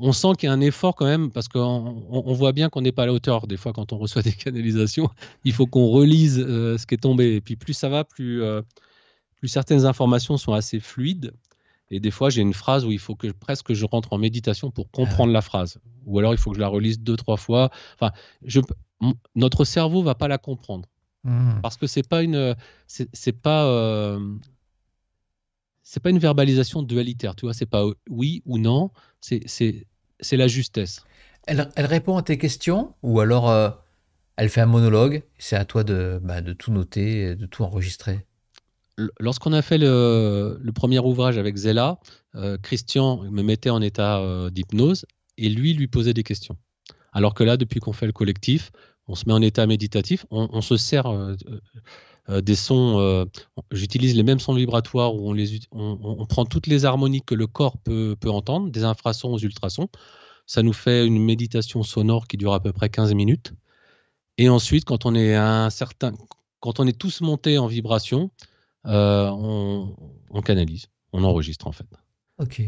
on sent qu'il y a un effort quand même, parce qu'on voit bien qu'on n'est pas à la hauteur. Des fois, quand on reçoit des canalisations, il faut qu'on relise euh, ce qui est tombé. Et puis, plus ça va, euh, plus, certaines informations sont assez fluides. Et des fois, j'ai une phrase où il faut que presque je rentre en méditation pour comprendre ah. la phrase. Ou alors, il faut que je la relise deux, trois fois. Enfin, notre cerveau va pas la comprendre. Mmh. Parce que c'est pas une, c'est pas, euh, c'est pas une verbalisation dualitaire, tu vois, c'est pas euh, oui ou non, c'est la justesse. Elle, elle, répond à tes questions ou alors euh, elle fait un monologue, c'est à toi de, bah, de tout noter, de tout enregistrer Lorsqu'on a fait le, le, premier ouvrage avec Zella, euh, Christian me mettait en état d'hypnose et lui lui posait des questions. Alors que là, depuis qu'on fait le collectif, on se met en état méditatif, on, on se sert euh, des sons, euh, j'utilise les mêmes sons vibratoires où on, les, on, prend toutes les harmonies que le corps peut, entendre, des infrasons aux ultrasons. Ça nous fait une méditation sonore qui dure à peu près 15 minutes. Et ensuite, quand on est un certain, quand on est tous montés en vibration, euh, on, on, canalise, on enregistre en fait. Ok.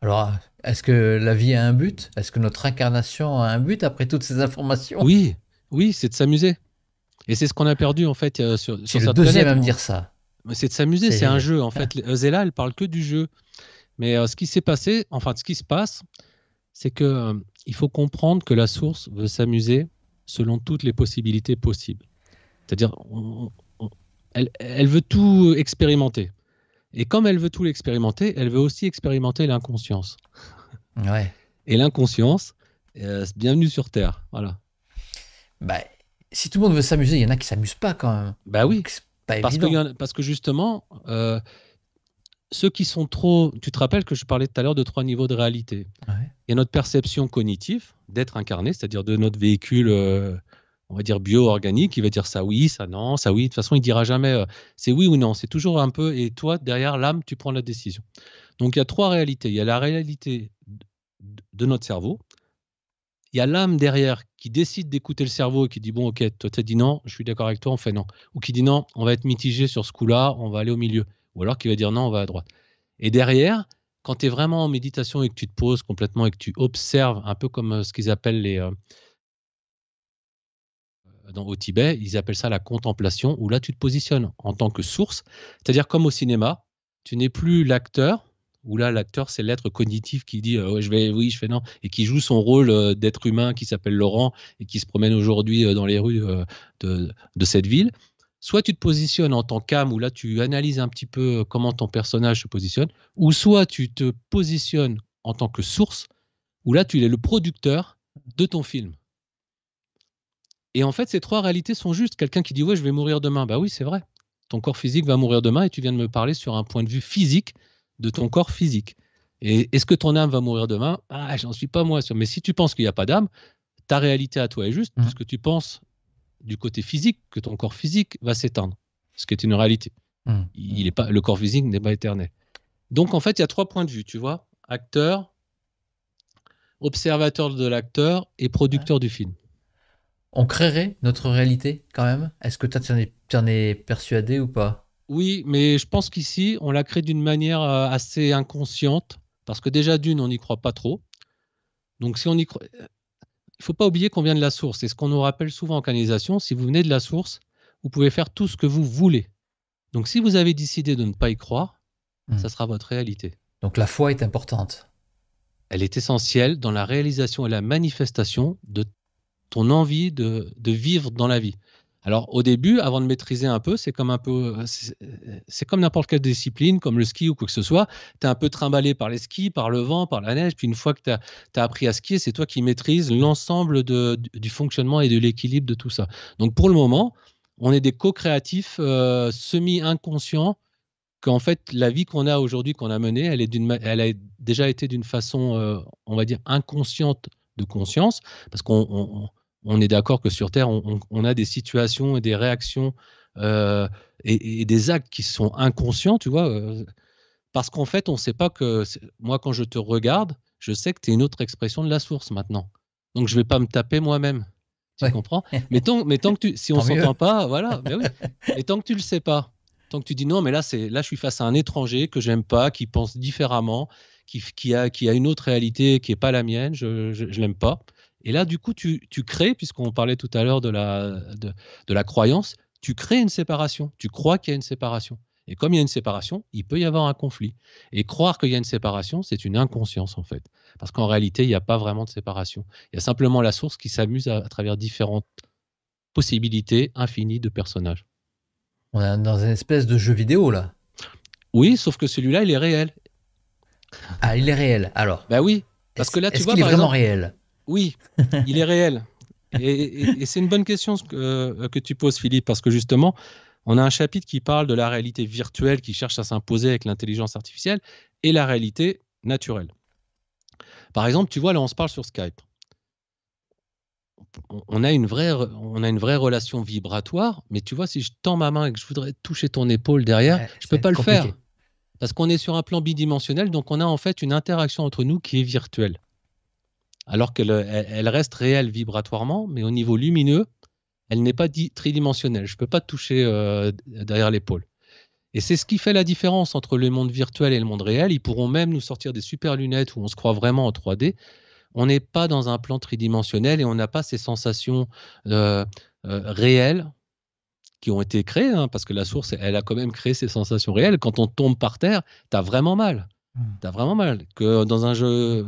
Alors, est-ce que la vie a un but Est-ce que notre incarnation a un but après toutes ces informations Oui, oui, c'est de s'amuser. Et c'est ce qu'on a perdu en fait euh, sur, sur le deuxième à me dire ça. C'est de s'amuser, c'est un jeu. En fait, ah. euh, Zella, elle parle que du jeu. Mais euh, ce qui s'est passé, enfin, ce qui se passe, c'est que euh, il faut comprendre que la source veut s'amuser selon toutes les possibilités possibles. C'est-à-dire, elle, veut tout expérimenter. Et comme elle veut tout l'expérimenter, elle veut aussi expérimenter l'inconscience. Ouais. Et l'inconscience, c'est bienvenue sur Terre. Voilà. Bah, si tout le monde veut s'amuser, il y en a qui s'amusent pas quand même. Bah oui. parce, que justement, euh, ceux qui sont trop. Tu te rappelles que je parlais tout à l'heure de trois niveaux de réalité. Il y a notre perception cognitive d'être incarné, c'est-à-dire de notre véhicule. Euh, on va dire bio-organique, qui va dire ça oui, ça non, ça oui. De toute façon, il dira jamais euh, c'est oui ou non. C'est toujours un peu. Et toi, derrière l'âme, tu prends la décision. Donc il y a trois réalités. Il y a la réalité de notre cerveau, il y a l'âme derrière qui décide d'écouter le cerveau et qui dit bon ok toi t'as dit non je suis d'accord avec toi on fait non ou qui dit non on va être mitigé sur ce coup là on va aller au milieu ou alors qui va dire non on va à droite et derrière quand tu es vraiment en méditation et que tu te poses complètement et que tu observes un peu comme euh, ce qu'ils appellent les euh, dans, au Tibet, ils appellent ça la contemplation, où là tu te positionnes en tant que source, c'est-à-dire comme au cinéma, tu n'es plus l'acteur, où là l'acteur c'est l'être cognitif qui dit euh, je vais oui je fais non et qui joue son rôle euh, d'être humain qui s'appelle Laurent et qui se promène aujourd'hui euh, dans les rues de, cette ville soit tu te positionnes en tant qu'âme où là tu analyses un petit peu comment ton personnage se positionne ou soit tu te positionnes en tant que source où là tu es le producteur de ton film et en fait ces trois réalités sont justes quelqu'un qui dit ouais je vais mourir demain bah oui c'est vrai ton corps physique va mourir demain et tu viens de me parler sur un point de vue physique de ton corps physique. Et est-ce que ton âme va mourir demain Ah, j'en suis pas moi sûr. Mais si tu penses qu'il n'y a pas d'âme, ta réalité à toi est juste, mmh. puisque tu penses du côté physique que ton corps physique va s'éteindre, ce qui est une réalité. Mmh. Il est pas, le corps physique n'est pas éternel. Donc en fait, il y a trois points de vue, tu vois acteur, observateur de l'acteur et producteur du film. On créerait notre réalité quand même Est-ce que tu en es persuadé ou pas oui, mais je pense qu'ici, on l'a crée d'une manière euh, assez inconsciente, parce que déjà, d'une, on n'y croit pas trop. Donc, si on y euh, Il ne faut pas oublier qu'on vient de la source. Et ce qu'on nous rappelle souvent en canalisation, si vous venez de la source, vous pouvez faire tout ce que vous voulez. Donc, si vous avez décidé de ne pas y croire, hmm. ça sera votre réalité. Donc, la foi est importante. Elle est essentielle dans la réalisation et la manifestation de ton envie de vivre dans la vie. Alors au début, avant de maîtriser un peu, c'est comme un peu, c'est comme n'importe quelle discipline, comme le ski ou quoi que ce soit. Tu es un peu trimballé par les skis, par le vent, par la neige. Puis une fois que tu as, appris à skier, c'est toi qui maîtrises l'ensemble du fonctionnement et de l'équilibre de tout ça. Donc pour le moment, on est des co-créatifs euh, semi-inconscients qu'en fait la vie qu'on a aujourd'hui, qu'on a menée, elle, est elle a déjà été d'une façon, euh, on va dire, inconsciente de conscience, parce qu'on on est d'accord que sur Terre, on, a des situations et des réactions euh, et, des actes qui sont inconscients, tu vois. Euh, parce qu'en fait, on ne sait pas que. Moi, quand je te regarde, je sais que tu es une autre expression de la source maintenant. Donc, je ne vais pas me taper moi-même. Tu comprends mais tant, que tu. Si on ne s'entend pas, voilà. Ben mais Et tant que tu ne le sais pas, tant que tu dis non, mais là, là, je suis face à un étranger que j'aime pas, qui pense différemment, qui, a, qui a une autre réalité qui n'est pas la mienne, je ne l'aime pas. Et là, du coup, tu, crées, puisqu'on parlait tout à l'heure de la, de, la croyance, tu crées une séparation, tu crois qu'il y a une séparation. Et comme il y a une séparation, il peut y avoir un conflit. Et croire qu'il y a une séparation, c'est une inconscience en fait. Parce qu'en réalité, il n'y a pas vraiment de séparation. Il y a simplement la source qui s'amuse à, travers différentes possibilités infinies de personnages. On est dans une espèce de jeu vidéo là. Oui, sauf que celui-là, il est réel. Ah, il est réel, alors. Bah oui, parce que là, tu vois, est vraiment réel oui, il est réel. Et, c'est une bonne question euh, que, tu poses, Philippe, parce que justement, on a un chapitre qui parle de la réalité virtuelle qui cherche à s'imposer avec l'intelligence artificielle et la réalité naturelle. Par exemple, tu vois, là, on se parle sur Skype. On a, une vraie, on a une vraie relation vibratoire, mais tu vois, si je tends ma main et que je voudrais toucher ton épaule derrière, je ne peux pas le faire. Parce qu'on est sur un plan bidimensionnel, donc on a en fait une interaction entre nous qui est virtuelle alors qu'elle reste réelle vibratoirement, mais au niveau lumineux, elle n'est pas tridimensionnelle. Je ne peux pas toucher euh, derrière l'épaule. Et c'est ce qui fait la différence entre le monde virtuel et le monde réel. Ils pourront même nous sortir des super lunettes où on se croit vraiment en 3D. On n'est pas dans un plan tridimensionnel et on n'a pas ces sensations euh, euh, réelles qui ont été créées, hein, parce que la source, elle a quand même créé ces sensations réelles. Quand on tombe par terre, tu as vraiment mal. Mmh. Tu as vraiment mal. Que dans un jeu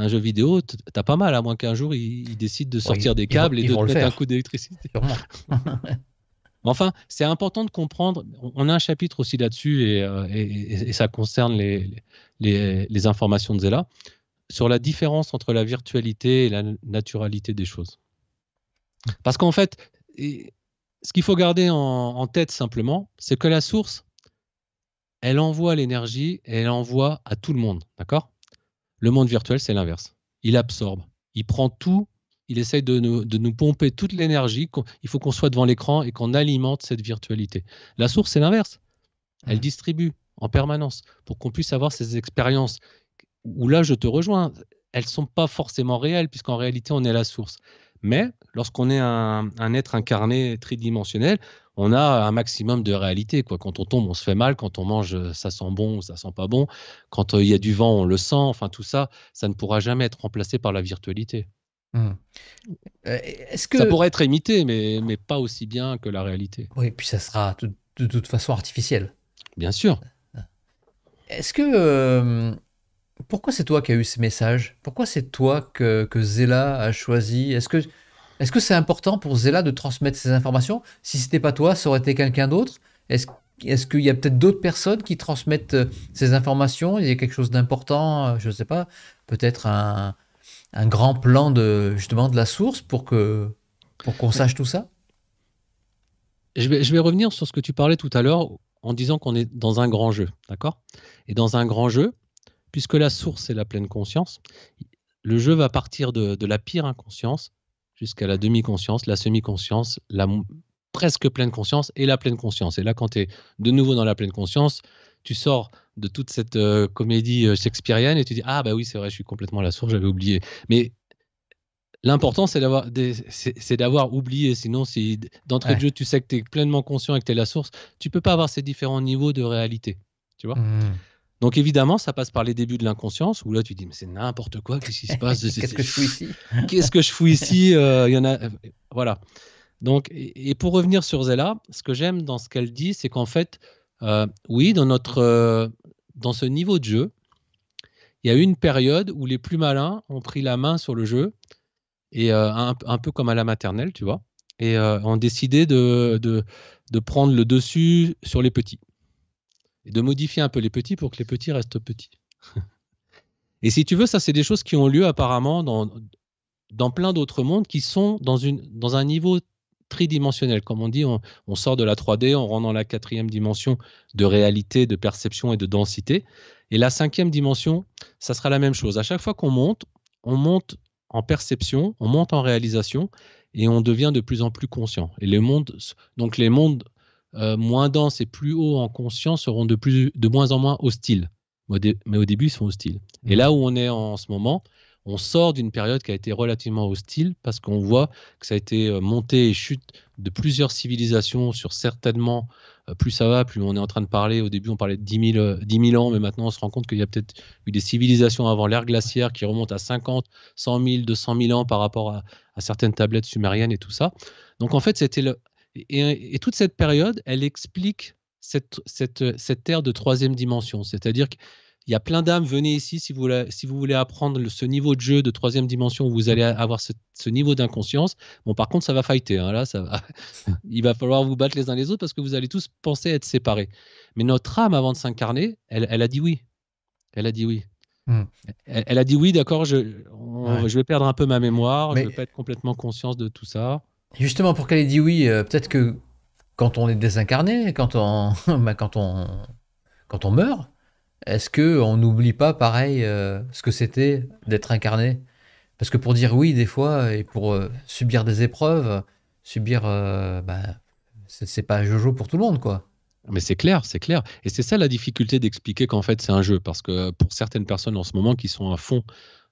un jeu vidéo, t'as pas mal, à moins qu'un jour il décide de sortir des câbles et de mettre un coup d'électricité. enfin, c'est important de comprendre. On a un chapitre aussi là-dessus et, euh, ça concerne les, informations de Zella sur la différence entre la virtualité et la naturalité des choses. Parce qu'en fait, ce qu'il faut garder en, en tête simplement, c'est que la source, elle envoie l'énergie et elle envoie à tout le monde. D'accord le monde virtuel, c'est l'inverse. Il absorbe, il prend tout, il essaye de nous, pomper toute l'énergie. Il faut qu'on soit devant l'écran et qu'on alimente cette virtualité. La source, c'est l'inverse. Elle distribue en permanence pour qu'on puisse avoir ces expériences où là, je te rejoins. Elles ne sont pas forcément réelles, puisqu'en réalité, on est la source. Mais lorsqu'on est un, être incarné tridimensionnel, on a un maximum de réalité. Quoi. Quand on tombe, on se fait mal. Quand on mange, ça sent bon ou ça sent pas bon. Quand euh, il y a du vent, on le sent. Enfin, tout ça, ça ne pourra jamais être remplacé par la virtualité. Mmh. Euh, que... Ça pourrait être imité, mais, mais pas aussi bien que la réalité. Oui, puis ça sera de toute façon artificiel. Bien sûr. Est-ce que euh, pourquoi c'est toi qui as eu ces messages Pourquoi c'est toi que, Zéla a choisi Est-ce que est-ce que c'est important pour Zéla de transmettre ces informations Si c'était pas toi, ça aurait été quelqu'un d'autre Est-ce est qu'il y a peut-être d'autres personnes qui transmettent euh, ces informations Il y a quelque chose d'important, euh, je ne sais pas, peut-être un, grand plan de justement de la source pour que pour qu'on sache tout ça je vais, je vais revenir sur ce que tu parlais tout à l'heure en disant qu'on est dans un grand jeu, d'accord Et dans un grand jeu, puisque la source est la pleine conscience, le jeu va partir de, la pire inconscience jusqu'à la demi-conscience, la semi-conscience, la presque pleine conscience et la pleine conscience. Et là, quand tu es de nouveau dans la pleine conscience, tu sors de toute cette euh, comédie euh, shakespearienne et tu dis Ah, bah oui, c'est vrai, je suis complètement la source, j'avais oublié. Mais l'important, c'est d'avoir, c'est, d'avoir oublié. Sinon, si d'entrée de jeu, tu sais que tu es pleinement conscient et que tu es la source, tu peux pas avoir ces différents niveaux de réalité. Tu vois mmh. Donc évidemment, ça passe par les débuts de l'inconscience où là tu dis mais c'est n'importe quoi, qu'est-ce qui se passe Qu'est-ce que je fous ici Qu'est-ce que je fous ici euh, y en a, voilà. Donc et, pour revenir sur Zella, ce que j'aime dans ce qu'elle dit, c'est qu'en fait, euh, oui, dans notre, euh, dans ce niveau de jeu, il y a eu une période où les plus malins ont pris la main sur le jeu et un, peu comme à la maternelle, tu vois, et ont décidé de, de prendre le dessus sur les petits et de modifier un peu les petits pour que les petits restent petits. et si tu veux, ça, c'est des choses qui ont lieu apparemment dans, dans plein d'autres mondes qui sont dans, une, dans un niveau tridimensionnel. Comme on dit, on, sort de la 3D, on rentre dans la quatrième dimension de réalité, de perception et de densité. Et la cinquième dimension, ça sera la même chose. À chaque fois qu'on monte, on monte en perception, on monte en réalisation et on devient de plus en plus conscient. Et les mondes, donc les mondes euh, moins denses et plus haut en conscience seront de, plus, de moins en moins hostiles. Mais au, début, ils sont hostiles. Et mm. là où on est en, ce moment, on sort d'une période qui a été relativement hostile parce qu'on voit que ça a été euh, montée et chute de plusieurs civilisations sur certainement, euh, plus ça va, plus on est en train de parler, au début on parlait de 10 000, 10 000 ans, mais maintenant on se rend compte qu'il y a peut-être eu des civilisations avant l'ère glaciaire qui remontent à 50, 100 000, 200 000 ans par rapport à, certaines tablettes sumériennes et tout ça. Donc en fait c'était le et, toute cette période, elle explique cette, cette, cette ère de troisième dimension. C'est-à-dire qu'il y a plein d'âmes, venez ici si vous, voulez, si vous voulez apprendre ce niveau de jeu de troisième dimension, où vous allez avoir ce, niveau d'inconscience. Bon, par contre, ça va fighter. Hein, là, ça va... il va falloir vous battre les uns les autres parce que vous allez tous penser être séparés. Mais notre âme, avant de s'incarner, elle, a dit oui. Elle a dit oui. Elle, a dit oui, hmm. d'accord, je, vais perdre un peu ma mémoire, Je je vais pas être complètement conscience de tout ça. Justement, pour qu'elle ait dit oui, euh, peut-être que quand on est désincarné, quand on, bah, quand on, quand on meurt, est-ce qu'on n'oublie pas pareil euh, ce que c'était d'être incarné Parce que pour dire oui, des fois, euh, et pour subir des épreuves, subir. Bah, c'est pas un jojo pour tout le monde, quoi. Mais c'est clair, c'est clair. Et c'est ça la difficulté d'expliquer qu'en fait c'est un jeu. Parce que pour certaines personnes en ce moment qui sont à fond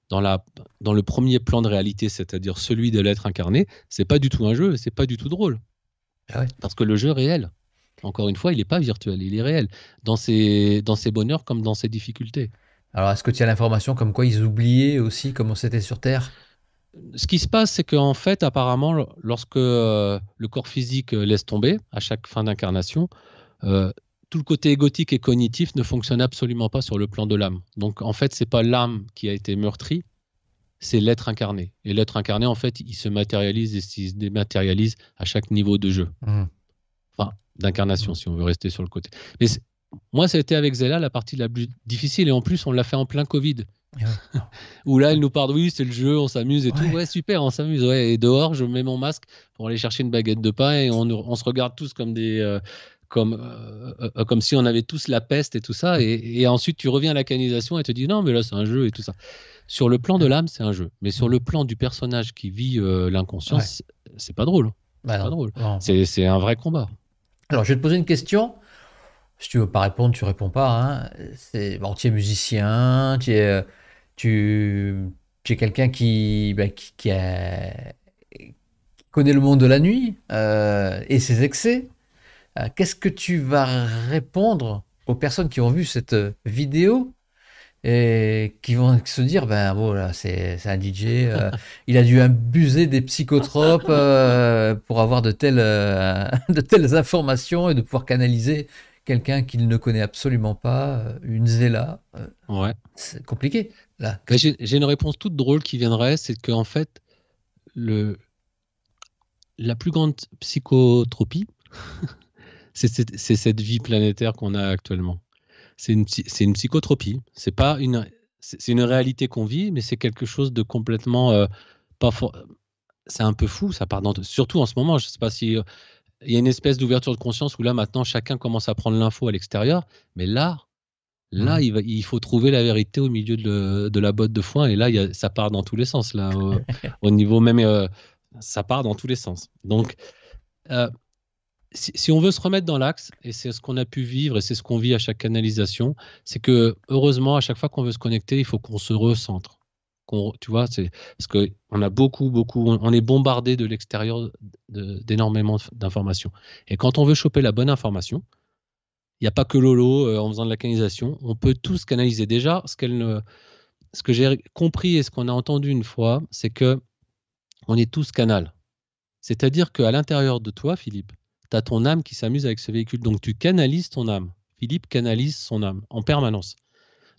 dans, la, dans le premier plan de réalité, c'est-à-dire celui de l'être incarné, c'est pas du tout un jeu, c'est pas du tout drôle. Ah Parce que le jeu réel. Encore une fois, il n'est pas virtuel, il est réel, dans ses, dans ses bonheurs comme dans ses difficultés. Alors, est-ce que tu as l'information comme quoi ils oubliaient aussi comment c'était sur Terre Ce qui se passe, c'est qu'en fait, apparemment, lorsque euh, le corps physique laisse tomber, à chaque fin d'incarnation, euh, tout le côté égotique et cognitif ne fonctionne absolument pas sur le plan de l'âme. Donc en fait, ce n'est pas l'âme qui a été meurtrie, c'est l'être incarné. Et l'être incarné, en fait, il se matérialise et se dématérialise à chaque niveau de jeu. Mmh. Enfin, d'incarnation, mmh. si on veut rester sur le côté. Mais moi, ça a été avec Zella la partie la plus difficile. Et en plus, on l'a fait en plein Covid. Ah Où là, elle nous parle, oui, c'est le jeu, on s'amuse et tout. Ouais, super, on s'amuse. Et dehors, je mets mon masque pour aller chercher une baguette de pain et on, se regarde tous comme des, euh, comme, euh, euh, comme si on avait tous la peste et tout ça. Et, ensuite, tu reviens à la canalisation et te dis non, mais là, c'est un jeu et tout ça. Sur le plan de l'âme, c'est un jeu. Mais sur le plan du personnage qui vit euh, l'inconscience, c'est pas drôle. Hein. C'est bah pas drôle. C'est un vrai combat. Alors, je vais te poser une question. Si tu veux pas répondre, tu réponds pas. Hein. Bon, tu es musicien, tu es, tu, es quelqu'un qui, bah, qui, connaît le monde de la nuit et ses excès. Euh, qu'est-ce que tu vas répondre aux personnes qui ont vu cette euh, vidéo et qui vont se dire ben voilà oh c'est un DJ euh, il a dû abuser des psychotropes pour avoir de telles de telles informations et de pouvoir canaliser quelqu'un qu'il ne connaît absolument pas une Zéla ouais c'est compliqué j'ai une réponse toute drôle qui viendrait c'est qu'en fait le la plus grande psychotropie c'est cette vie planétaire qu'on a actuellement. C'est une, psychotropie. C'est pas une, c'est une réalité qu'on vit, mais c'est quelque chose de complètement euh, pas C'est un peu fou, ça part dans... surtout en ce moment. Je ne sais pas si euh, il y a une espèce d'ouverture de conscience où là maintenant chacun commence à prendre l'info à l'extérieur, mais là, là, mmh. il, faut trouver la vérité au milieu de, la botte de foin et là, ça part dans tous les sens là, au, niveau même, euh, ça part dans tous les sens. Donc si, on veut se remettre dans l'axe, et c'est ce qu'on a pu vivre et c'est ce qu'on vit à chaque canalisation, c'est que heureusement, à chaque fois qu'on veut se connecter, il faut qu'on se recentre. tu vois, c'est parce que on a beaucoup, beaucoup, on, est bombardé de l'extérieur d'énormément d'informations. Et quand on veut choper la bonne information, il n'y a pas que Lolo euh, en faisant de la canalisation. On peut tous canaliser. Déjà, ce, ne, ce que j'ai compris et ce qu'on a entendu une fois, c'est que on est tous canal. C'est-à-dire qu'à l'intérieur de toi, Philippe, tu as ton âme qui s'amuse avec ce véhicule. Donc tu canalises ton âme. Philippe canalise son âme en permanence.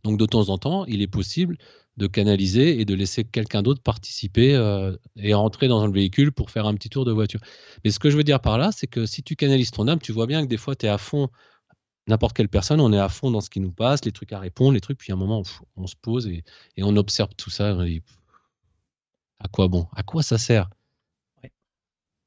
Donc de temps en temps, il est possible de canaliser et de laisser quelqu'un d'autre participer euh, et rentrer dans le véhicule pour faire un petit tour de voiture. Mais ce que je veux dire par là, c'est que si tu canalises ton âme, tu vois bien que des fois, tu es à fond, n'importe quelle personne, on est à fond dans ce qui nous passe, les trucs à répondre, les trucs, puis à un moment, on, se pose et, on observe tout ça. à quoi bon À quoi ça sert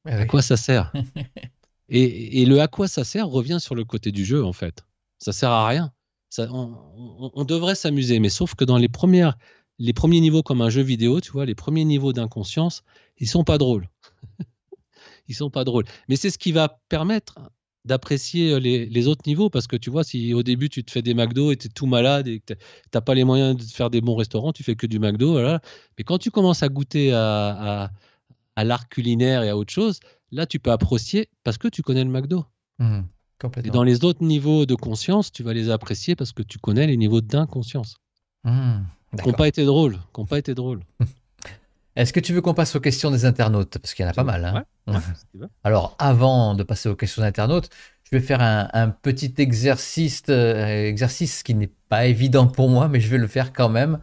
À quoi ça sert Et, le à quoi ça sert revient sur le côté du jeu, en fait. Ça sert à rien. on, devrait s'amuser, mais sauf que dans les, les premiers niveaux, comme un jeu vidéo, tu vois, les premiers niveaux d'inconscience, ils sont pas drôles. ils sont pas drôles. Mais c'est ce qui va permettre d'apprécier euh, les, autres niveaux parce que tu vois, si au début tu te fais des McDo et tu es tout malade et tu n'as pas les moyens de faire des bons restaurants, tu fais que du McDo. Mais quand tu commences à goûter à, à, à l'art culinaire et à autre chose, Là, tu peux apprécier parce que tu connais le McDo. Mmh, Et dans les autres niveaux de conscience, tu vas les apprécier parce que tu connais les niveaux d'inconscience. Mmh, qui n'ont pas été drôles. pas été Est-ce que tu veux qu'on passe aux questions des internautes Parce qu'il y en a pas mal. Hein. Alors, avant de passer aux questions des internautes, je vais faire un, petit exercice, euh, exercice qui n'est pas évident pour moi, mais je vais le faire quand même.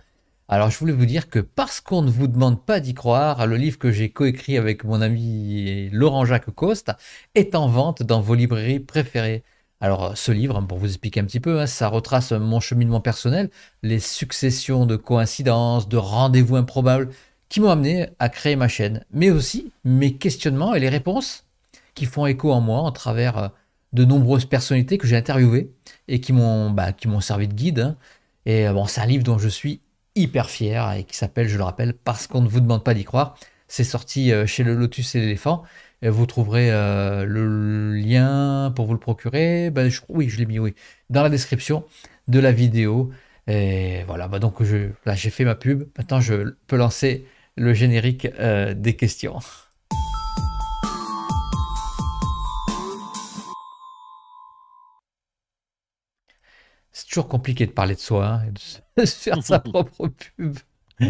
Alors je voulais vous dire que parce qu'on ne vous demande pas d'y croire, le livre que j'ai coécrit avec mon ami Laurent Jacques Coste est en vente dans vos librairies préférées. Alors ce livre, hein, pour vous expliquer un petit peu, hein, ça retrace mon cheminement personnel, les successions de coïncidences, de rendez-vous improbables qui m'ont amené à créer ma chaîne, mais aussi mes questionnements et les réponses qui font écho en moi en travers euh, de nombreuses personnalités que j'ai interviewées et qui m'ont bah, servi de guide. Hein. Et euh, bon, c'est un livre dont je suis hyper fier et qui s'appelle, je le rappelle, Parce qu'on ne vous demande pas d'y croire. C'est sorti euh, chez le Lotus et l'éléphant. Vous trouverez euh, le lien pour vous le procurer. Ben, oui, je l'ai mis oui, dans la description de la vidéo. Et voilà, ben, donc je, là j'ai fait ma pub. Maintenant, je peux lancer le générique euh, des questions. C'est toujours compliqué de parler de soi hein, et de faire sa propre pub.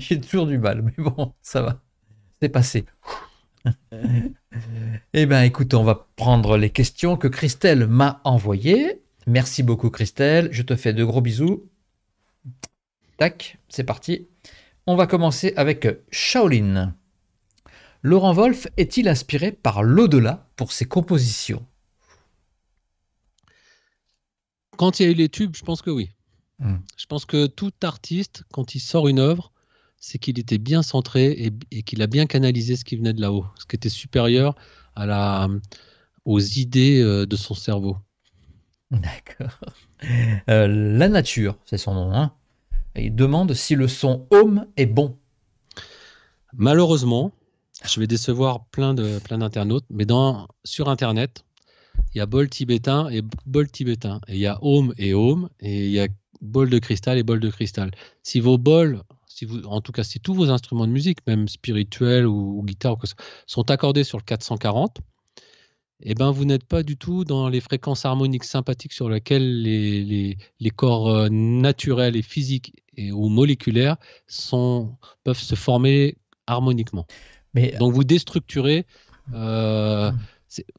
J'ai toujours du mal, mais bon, ça va. C'est passé. eh bien, écoute, on va prendre les questions que Christelle m'a envoyées. Merci beaucoup, Christelle. Je te fais de gros bisous. Tac, c'est parti. On va commencer avec Shaolin. Laurent Wolff est-il inspiré par l'au-delà pour ses compositions quand il y a eu les tubes, je pense que oui. Hmm. Je pense que tout artiste, quand il sort une œuvre, c'est qu'il était bien centré et, qu'il a bien canalisé ce qui venait de là-haut, ce qui était supérieur à la, aux idées euh, de son cerveau. D'accord. Euh, la nature, c'est son nom. Hein. il demande si le son home est bon. Malheureusement, je vais décevoir plein de plein d'internautes, mais dans sur Internet, il y a bol tibétain et bol tibétain. Et il y a home et home. Et il y a bol de cristal et bol de cristal. Si vos bols, si vous, en tout cas, si tous vos instruments de musique, même spirituels ou, ou guitare, sont accordés sur le 440, eh ben, vous n'êtes pas du tout dans les fréquences harmoniques sympathiques sur lesquelles les, les, les corps euh, naturels et physiques et, ou moléculaires sont, peuvent se former harmoniquement. Donc vous déstructurez. Euh,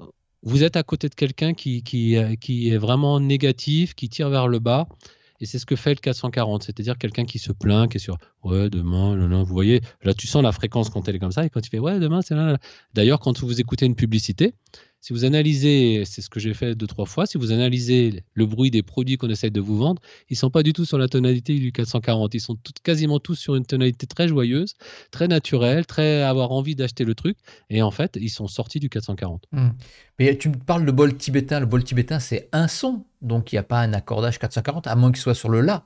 euh, vous êtes à côté de quelqu'un qui, qui, euh, qui, est vraiment négatif, qui tire vers le bas. Et c'est ce que fait le 440, c'est-à-dire quelqu'un qui se plaint, qui est sur ouais demain, non, là. vous voyez, là tu sens la fréquence quand elle est comme ça, et quand tu fais ouais demain, c'est là. D'ailleurs, quand vous écoutez une publicité, si vous analysez, c'est ce que j'ai fait deux, trois fois, si vous analysez le bruit des produits qu'on essaie de vous vendre, ils ne sont pas du tout sur la tonalité du 440. Ils sont tout, quasiment tous sur une tonalité très joyeuse, très naturelle, très avoir envie d'acheter le truc. Et en fait, ils sont sortis du 440. Hmm. Mais tu me parles de bol tibétain. Le bol tibétain, c'est un son. Donc il n'y a pas un accordage 440, à moins qu'il soit sur le La.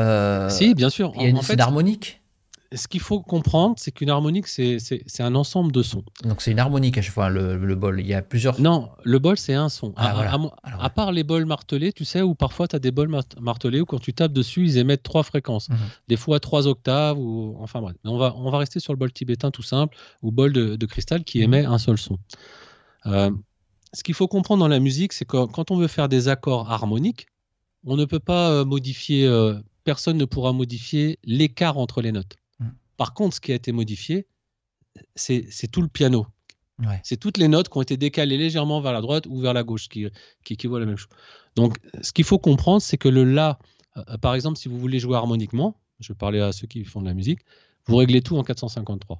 Euh, si, bien sûr. Il y a une en fait, harmonique ce qu'il faut comprendre, c'est qu'une harmonique, c'est un ensemble de sons. Donc c'est une harmonique à chaque fois, le, bol. Il y a plusieurs. Non, le bol, c'est un son. Ah, à, part les bols martelés, tu sais, où parfois tu as des bols martelés où quand tu tapes dessus, ils émettent trois fréquences. Mhm. Des fois trois octaves, ou enfin bref. on va, on va rester sur le bol tibétain tout simple, ou bol de, cristal qui mhm. émet un seul son. Euh, ce qu'il faut comprendre dans la musique, c'est que quand on veut faire des accords harmoniques, on ne peut pas euh, modifier, euh, personne ne pourra modifier l'écart entre les notes. Par contre, ce qui a été modifié, c'est tout le piano. C'est toutes les notes qui ont été décalées légèrement vers la droite ou vers la gauche, qui, qui, voit la même chose. Donc, ce qu'il faut comprendre, c'est que le La, euh, par exemple, si vous voulez jouer harmoniquement, je parlais à ceux qui font de la musique, vous réglez tout en 453.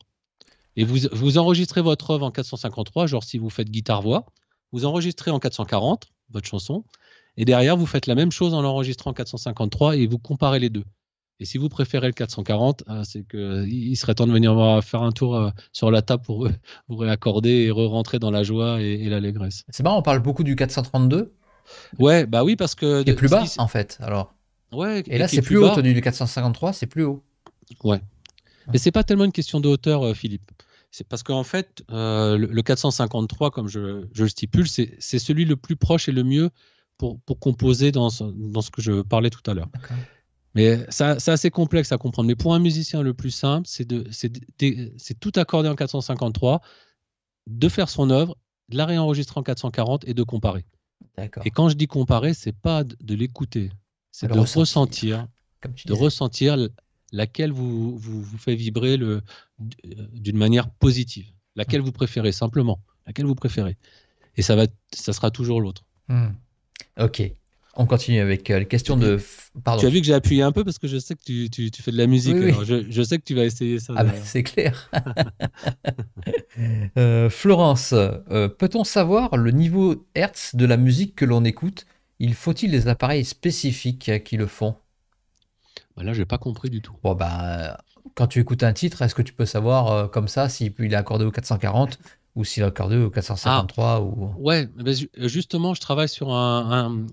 Et vous, vous enregistrez votre œuvre en 453, genre si vous faites guitare-voix, vous enregistrez en 440 votre chanson, et derrière, vous faites la même chose en l'enregistrant en 453 et vous comparez les deux. Et si vous préférez le 440, euh, c'est qu'il serait temps de venir faire un tour euh, sur la table pour vous réaccorder et re-rentrer dans la joie et, l'allégresse. C'est marrant, on parle beaucoup du 432. Ouais, bah oui, parce que. Qui est plus bas, en fait, alors. Ouais, et là, c'est plus, haut, tenu du 453, c'est plus haut. Ouais. Ah. Mais c'est pas tellement une question de hauteur, euh, Philippe. C'est parce qu'en fait, le 453, comme je, le stipule, c'est celui le plus proche et le mieux pour, composer dans ce, dans ce que je parlais tout à l'heure. Mais c'est assez complexe à comprendre. Mais pour un musicien, le plus simple, c'est de, c'est tout accorder en 453, de faire son œuvre, de la réenregistrer en 440 et de comparer. Et quand je dis comparer, c'est pas de l'écouter, c'est de ressentir, de ressentir laquelle vous, vous, fait vibrer le, euh, d'une manière positive, laquelle mmh. vous préférez simplement, laquelle vous préférez. Et ça, va, ça sera toujours l'autre. Mmh. Ok. On continue avec euh, la question de. Pardon. Tu as vu que j'ai appuyé un peu parce que je sais que tu, tu, fais de la musique. Je, sais que tu vas essayer ça. Ah bah, c'est clair. Euh, Florence, euh, peut-on savoir le niveau Hertz de la musique que l'on écoute Il faut-il des appareils spécifiques qui le font bah Là, je n'ai pas compris du tout. bah, quand tu écoutes un titre, est-ce que tu peux savoir comme ça s'il est accordé au 440 ou s'il est accordé au 453 ou... Ah, ouais, bah, justement, je travaille sur un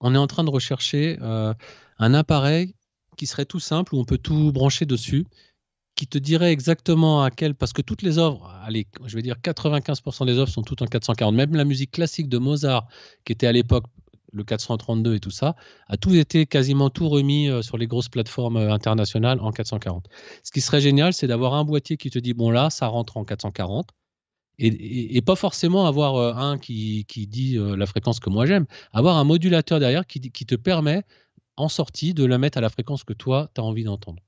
on est en train de rechercher euh, un appareil qui serait tout simple, où on peut tout brancher dessus, qui te dirait exactement à quel. Parce que toutes les œuvres, allez, je vais dire 95% des œuvres sont toutes en 440. Même la musique classique de Mozart, qui était à l'époque le 432 et tout ça, a tout été quasiment tout remis euh, sur les grosses plateformes euh, internationales en 440. Ce qui serait génial, c'est d'avoir un boîtier qui te dit bon là, ça rentre en 440 et, pas forcément avoir euh, un qui, dit euh, la fréquence que moi j'aime, avoir un modulateur derrière qui, te permet en sortie de la mettre à la fréquence que toi tu as envie d'entendre.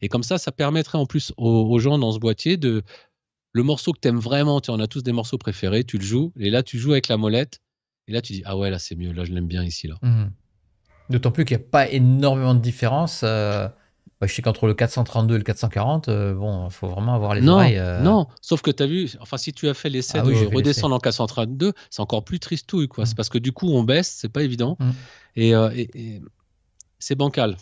Et comme ça, ça permettrait en plus aux, gens dans ce boîtier de le morceau que tu aimes vraiment, tu en tous des morceaux préférés, tu le joues, et là tu joues avec la molette, et là tu dis ah ouais, là c'est mieux, là je l'aime bien ici. là. Mmh D'autant plus qu'il n'y a pas énormément de différence. Euh, bah, je sais qu'entre le 432 et le 440, euh, bon, faut vraiment avoir les non, oreilles. Euh, non, sauf que tu as vu, enfin, si tu as fait l'essai ah de redescendre en 432, c'est encore plus tristouille, quoi. C'est mm. parce que du coup, on baisse, c'est pas évident. Mm. Euh, et c'est bancal.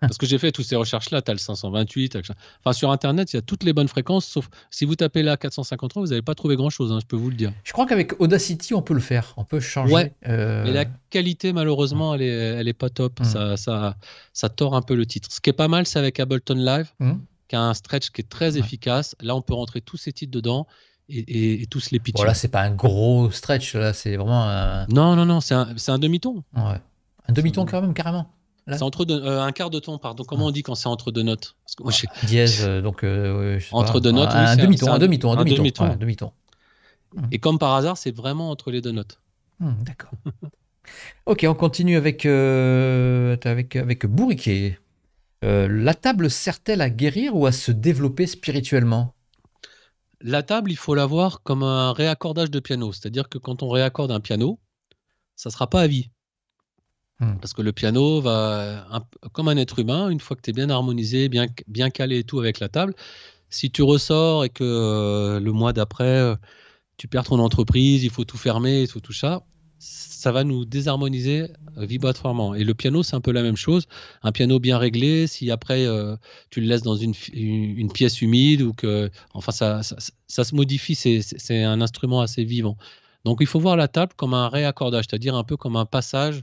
Parce que j'ai fait toutes ces recherches-là, tu as le 528. Enfin, sur Internet, il y a toutes les bonnes fréquences, sauf si vous tapez là 453, vous n'allez pas trouver grand-chose, hein, je peux vous le dire. Je crois qu'avec Audacity, on peut le faire, on peut changer. Ouais, euh, Mais la qualité, malheureusement, elle, est, elle est pas top. Mm. Ça, ça, ça tord un peu le titre. Ce qui est pas mal, c'est avec Ableton Live, mm. qui a un stretch qui est très efficace. Là, on peut rentrer tous ces titres dedans. Et, tous les pitchs. Voilà, ce c'est pas un gros stretch, là, c'est vraiment Non, non, non, c'est un, un demi-ton. Ouais. Un demi-ton quand même, carrément. C'est entre euh, un quart de ton, pardon. Comment ah. on dit quand c'est entre deux notes Dièse, donc. entre deux notes. Ah, un demi-ton, un demi-ton, Et hmm. comme par hasard, c'est vraiment entre les deux notes. Hmm, d'accord. ok, on continue avec, euh, avec, avec Bourriquet. Euh, la table sert-elle à guérir ou à se développer spirituellement La table, il faut la voir comme un réaccordage de piano. C'est-à-dire que quand on réaccorde un piano, ça ne sera pas à vie. Hmm. Parce que le piano va, comme un être humain, une fois que tu es bien harmonisé, bien, bien calé et tout avec la table, si tu ressors et que euh, le mois d'après, euh, tu perds ton entreprise, il faut tout fermer, il tout ça, ça va nous désharmoniser euh, vibratoirement. Et le piano, c'est un peu la même chose. Un piano bien réglé, si après tu le laisses dans une, une, pièce humide ou que. Enfin, ça, ça, ça se modifie, c'est un instrument assez vivant. Donc il faut voir la table comme un réaccordage, c'est-à-dire un peu comme un passage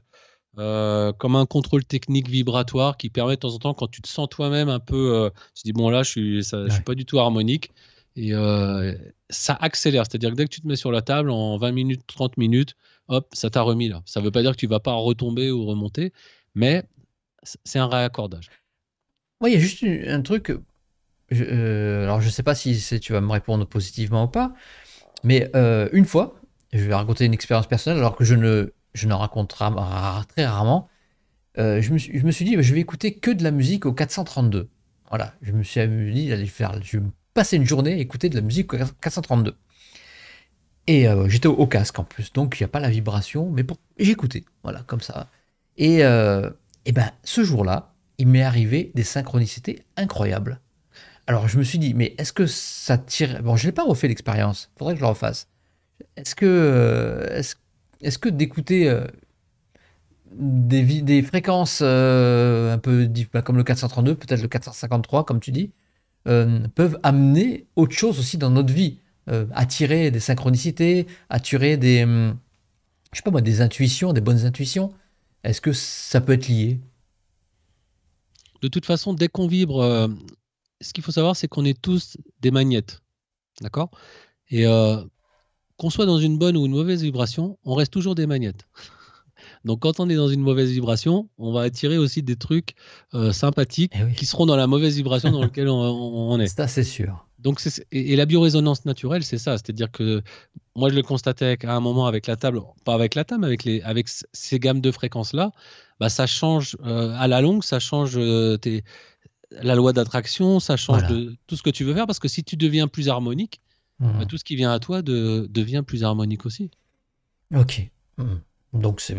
euh, comme un contrôle technique vibratoire qui permet de temps en temps, quand tu te sens toi-même un peu, euh, tu te dis bon là, je suis, je suis pas du tout harmonique, et euh, ça accélère. C'est-à-dire que dès que tu te mets sur la table, en 20 minutes, 30 minutes, hop, ça t'a remis là. Ça veut pas dire que tu vas pas retomber ou remonter, mais c'est un réaccordage. Oui, il y a juste un truc. alors je sais pas si tu vas me répondre positivement ou pas, mais une fois, je vais raconter une expérience personnelle alors que je ne je n'en raconterai très rarement, euh, je, me suis, je, me suis, dit, bah, je vais écouter que de la musique au 432. Voilà, je me suis dit, d'aller faire, je vais passer une journée à écouter de la musique au 432. Et euh, j'étais au, casque en plus, donc il n'y a pas la vibration, mais j'écoutais, voilà, comme ça. Et, euh, et ben, ce jour-là, il m'est arrivé des synchronicités incroyables. Alors je me suis dit, mais est-ce que ça tire... Bon, je n'ai pas refait l'expérience, il faudrait que je le refasse. Est-ce que, est est-ce que d'écouter euh, des, fréquences euh, un peu bah, comme le 432, peut-être le 453, comme tu dis, euh, peuvent amener autre chose aussi dans notre vie Attirer des synchronicités, attirer des, hum, je sais pas moi, des intuitions, des bonnes intuitions. Est-ce que ça peut être lié De toute façon, dès qu'on vibre ce qu'il faut savoir, c'est qu'on est tous des magnètes. D'accord Et qu'on soit dans une bonne ou une mauvaise vibration, on reste toujours des magnètes. Donc quand on est dans une mauvaise vibration, on va attirer aussi des trucs euh, sympathiques eh qui seront dans la mauvaise vibration dans laquelle on, est. Ça, c'est sûr. Donc, et, et, la biorésonance naturelle, c'est ça. C'est-à-dire que moi, je le constatais à un moment avec la table, pas avec la table, avec, les, avec ces gammes de fréquences-là, bah, ça change euh, à la longue, ça change euh, la loi d'attraction, ça change de, tout ce que tu veux faire, parce que si tu deviens plus harmonique, bah, mhm. tout ce qui vient à toi devient plus harmonique aussi. Ok. Mhm. Donc c'est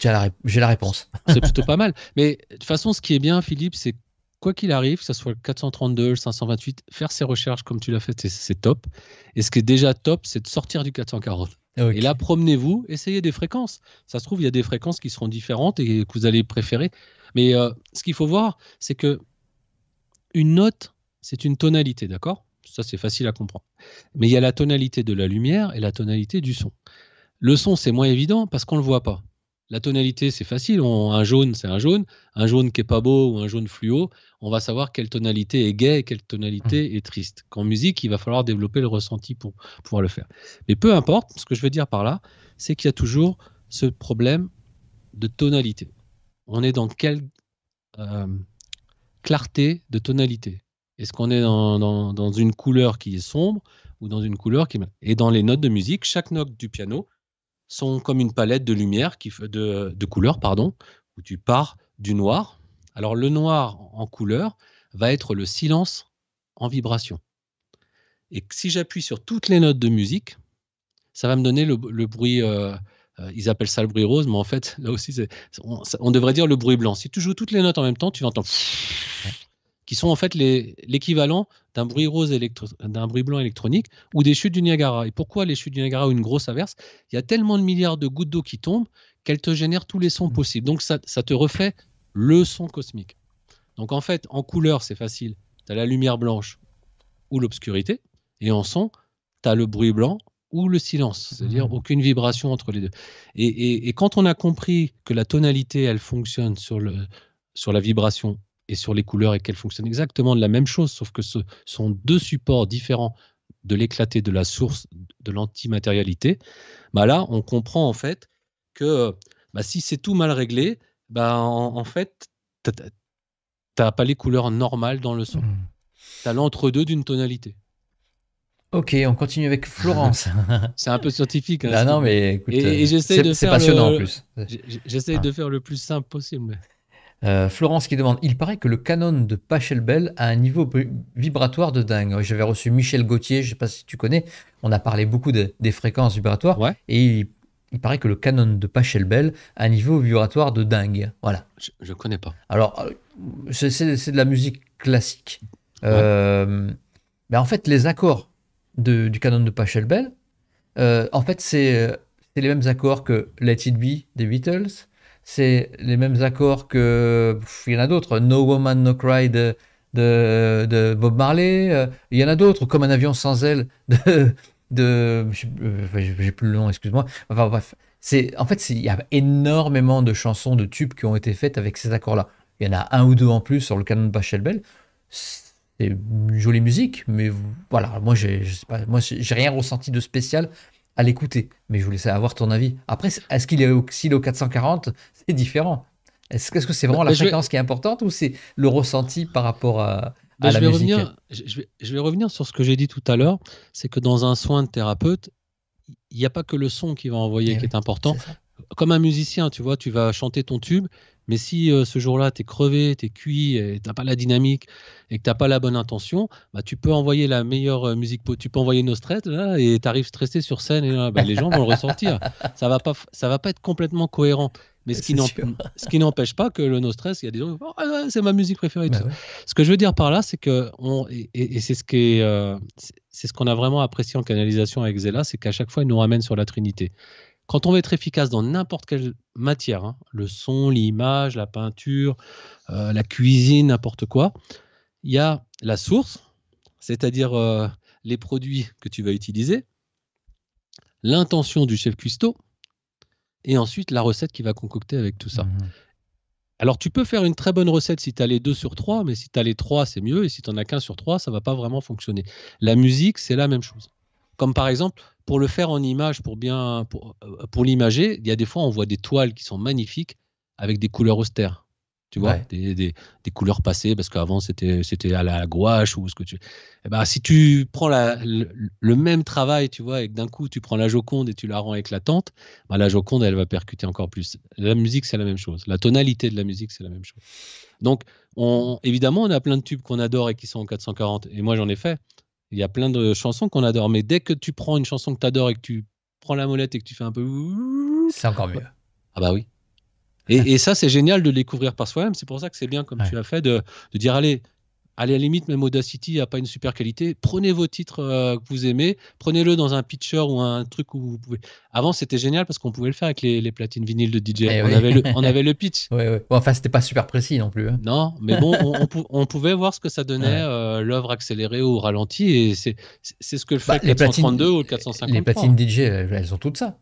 j'ai la, réponse. C'est plutôt pas mal. Mais de toute façon, ce qui est bien, Philippe, c'est quoi qu'il arrive, que ce soit le 432, le 528, faire ses recherches comme tu l'as fait, c'est top. Et ce qui est déjà top, c'est de sortir du 440. Et là, promenez-vous, essayez des fréquences. Ça se trouve, il y a des fréquences qui seront différentes et que vous allez préférer. Mais euh, ce qu'il faut voir, c'est que une note, c'est une tonalité, d'accord ça, c'est facile à comprendre. Mais il y a la tonalité de la lumière et la tonalité du son. Le son, c'est moins évident parce qu'on ne le voit pas. La tonalité, c'est facile. un jaune, c'est un jaune. Un jaune qui n'est pas beau ou un jaune fluo, on va savoir quelle tonalité est gaie et quelle tonalité mmh. est triste. Qu'en musique, il va falloir développer le ressenti pour pouvoir le faire. Mais peu importe, ce que je veux dire par là, c'est qu'il y a toujours ce problème de tonalité. On est dans quelle euh, clarté de tonalité est-ce qu'on est dans, une couleur qui est sombre ou dans une couleur qui est... Et dans les notes de musique, chaque note du piano sont comme une palette de lumière, qui, de, de couleurs, pardon, où tu pars du noir. Alors le noir en couleur va être le silence en vibration. Et si j'appuie sur toutes les notes de musique, ça va me donner le, bruit... Euh, euh, ils appellent ça le bruit rose, mais en fait, là aussi, on, on devrait dire le bruit blanc. Si tu joues toutes les notes en même temps, tu vas qui sont en fait l'équivalent d'un bruit rose d'un bruit blanc électronique ou des chutes du Niagara. Et pourquoi les chutes du Niagara ou une grosse averse Il y a tellement de milliards de gouttes d'eau qui tombent qu'elles te génèrent tous les sons mm. possibles. Donc ça, te refait le son cosmique. Donc en fait, en couleur, c'est facile. Tu as la lumière blanche ou l'obscurité. Et en son, tu as le bruit blanc ou le silence, c'est-à-dire mm. aucune vibration entre les deux. Et, quand on a compris que la tonalité, elle fonctionne sur le, sur la vibration et sur les couleurs et qu'elles fonctionnent exactement de la même chose, sauf que ce sont deux supports différents de l'éclaté, de la source, de l'antimatérialité, bah là, on comprend en fait que bah, si c'est tout mal réglé, bah, en, fait, tu n'as pas les couleurs normales dans le son. Hmm. Tu as l'entre-deux d'une tonalité. Ok, on continue avec Florence. c'est un peu scientifique. Hein, bah non, mais écoute, et, passionnant en plus. J'essaie ah. de faire le plus simple possible. Euh, Florence qui demande Il paraît que le canon de Pachelbel a un niveau vibratoire de dingue. J'avais reçu Michel Gauthier, je ne sais pas si tu connais. On a parlé beaucoup des fréquences vibratoires. Et il, paraît que le canon de Pachelbel a un niveau vibratoire de dingue. Voilà. Je ne connais pas. Alors, euh, c'est de la musique classique. Euh, ben, en fait, les accords du canon de Pachelbel, en fait, c'est les mêmes accords que Let It Be des Beatles c'est les mêmes accords que. il y en a d'autres. No Woman, No Cry de, Bob Marley. Euh, il y en a d'autres, comme Un avion sans aile de. de euh, J'ai plus le nom, excuse-moi. Enfin En fait, il y a énormément de chansons, de tubes qui ont été faites avec ces accords-là. Il y en a un ou deux en plus sur le canon de Bachelbel. C'est une jolie musique, mais voilà, moi j'ai rien ressenti de spécial à l'écouter. Mais je voulais savoir ton avis. Après, est-ce qu'il est aussi le 440 C'est différent. Est-ce que c'est vraiment bah, la fréquence qui est importante ou c'est le ressenti par rapport à, bah, la je, vais revenir, sur ce que j'ai dit tout à l'heure, c'est que dans un soin de thérapeute, il n'y a pas que le son qui va envoyer eh qui est important. Comme un musicien, tu vois, tu vas chanter ton tube mais si euh, ce jour-là, tu es crevé, tu es cuit, et n'as pas la dynamique et que tu pas la bonne intention, bah, tu peux envoyer la meilleure euh, musique, tu peux envoyer nos stress et tu arrives stressé sur scène et bah, les gens vont le ressentir. Ça va ça va pas être complètement cohérent. Mais ce qui n'empêche pas que le No Stress, il y a des gens qui «Ah, c'est ma musique préférée. Bah ce que je veux dire par là, c'est que, et, c'est ce qu'on euh, ce qu'on a vraiment apprécié en canalisation avec Zella, c'est qu'à chaque fois, il nous ramène sur la Trinité. Quand on veut être efficace dans n'importe quelle matière, hein, le son, l'image, la peinture, euh, la cuisine, n'importe quoi, il y a la source, c'est-à-dire euh, les produits que tu vas utiliser, l'intention du chef cuistot, et ensuite la recette qui va concocter avec tout ça. Mmh Alors, tu peux faire une très bonne recette si tu as les deux sur trois, mais si tu as les trois, c'est mieux. Et si tu n'en as qu'un sur trois, ça va pas vraiment fonctionner. La musique, c'est la même chose. Comme par exemple, pour le faire en image, pour bien pour, euh, pour l'imager, il y a des fois on voit des toiles qui sont magnifiques avec des couleurs austères. Tu vois, des, des, couleurs passées parce qu'avant c'était c'était à la gouache ou ce que tu. Eh ben, si tu prends la, le, même travail, tu vois, et que d'un coup tu prends la Joconde et tu la rends éclatante, ben, la Joconde elle va percuter encore plus. La musique c'est la même chose, la tonalité de la musique c'est la même chose. Donc on, évidemment on a plein de tubes qu'on adore et qui sont en 440 et moi j'en ai fait. Il y a plein de chansons qu'on adore, mais dès que tu prends une chanson que tu adores et que tu prends la molette et que tu fais un peu. C'est encore mieux. Ah bah oui. Et, ça, c'est génial de le découvrir par soi-même. C'est pour ça que c'est bien, comme tu as fait, de, de dire allez, allez à la limite, même Audacity n'a pas une super qualité. Prenez vos titres euh, que vous aimez, prenez-le dans un pitcher ou un truc où vous pouvez. Avant, c'était génial parce qu'on pouvait le faire avec les, platines vinyles de DJ. Eh on, avait le, on avait le pitch. enfin, c'était pas super précis non plus. Hein. Non, mais bon, on, pouvait voir ce que ça donnait, euh, l'œuvre accélérée ou ralentie. Et c'est ce que le bah, fait bah, 432 ou le 450. Les platines DJ, elles, elles ont toutes ça.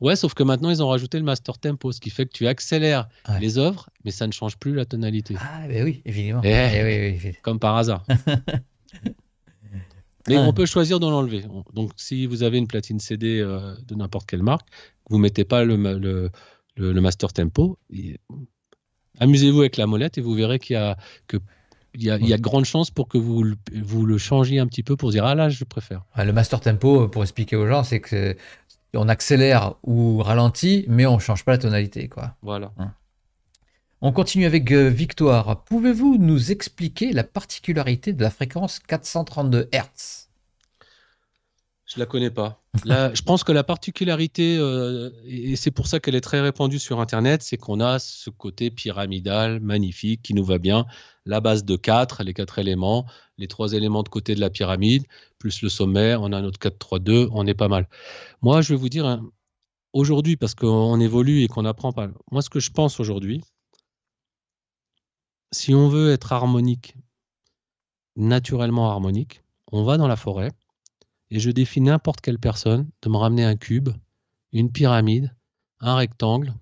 Ouais, sauf que maintenant, ils ont rajouté le master tempo, ce qui fait que tu accélères les œuvres, mais ça ne change plus la tonalité. Ah, ben oui, évidemment. Eh. Eh oui, oui, oui. Comme par hasard. mais on peut choisir de l'enlever. Donc, si vous avez une platine CD euh, de n'importe quelle marque, vous mettez pas le, le, le, master tempo. Amusez-vous avec la molette et vous verrez qu'il y a que il y, a, de grandes chances pour que vous, vous le changiez un petit peu pour dire ah là je préfère. le master tempo, pour expliquer aux gens, c'est que on accélère ou ralentit, mais on ne change pas la tonalité. Quoi. Voilà. Hein. On continue avec euh, Victoire. Pouvez-vous nous expliquer la particularité de la fréquence 432 hertz Je la connais pas. je pense que la particularité, euh, et c'est pour ça qu'elle est très répandue sur Internet, c'est qu'on a ce côté pyramidal magnifique qui nous va bien. La base de 4, les quatre éléments, les trois éléments de côté de la pyramide, plus le sommet, on a notre 4-3-2, on est pas mal. Moi, je vais vous dire, hein, aujourd'hui, parce qu'on évolue et qu'on apprend pas, moi, ce que je pense aujourd'hui, si on veut être harmonique, naturellement harmonique, on va dans la forêt et je défie n'importe quelle personne de me ramener un cube, une pyramide, un rectangle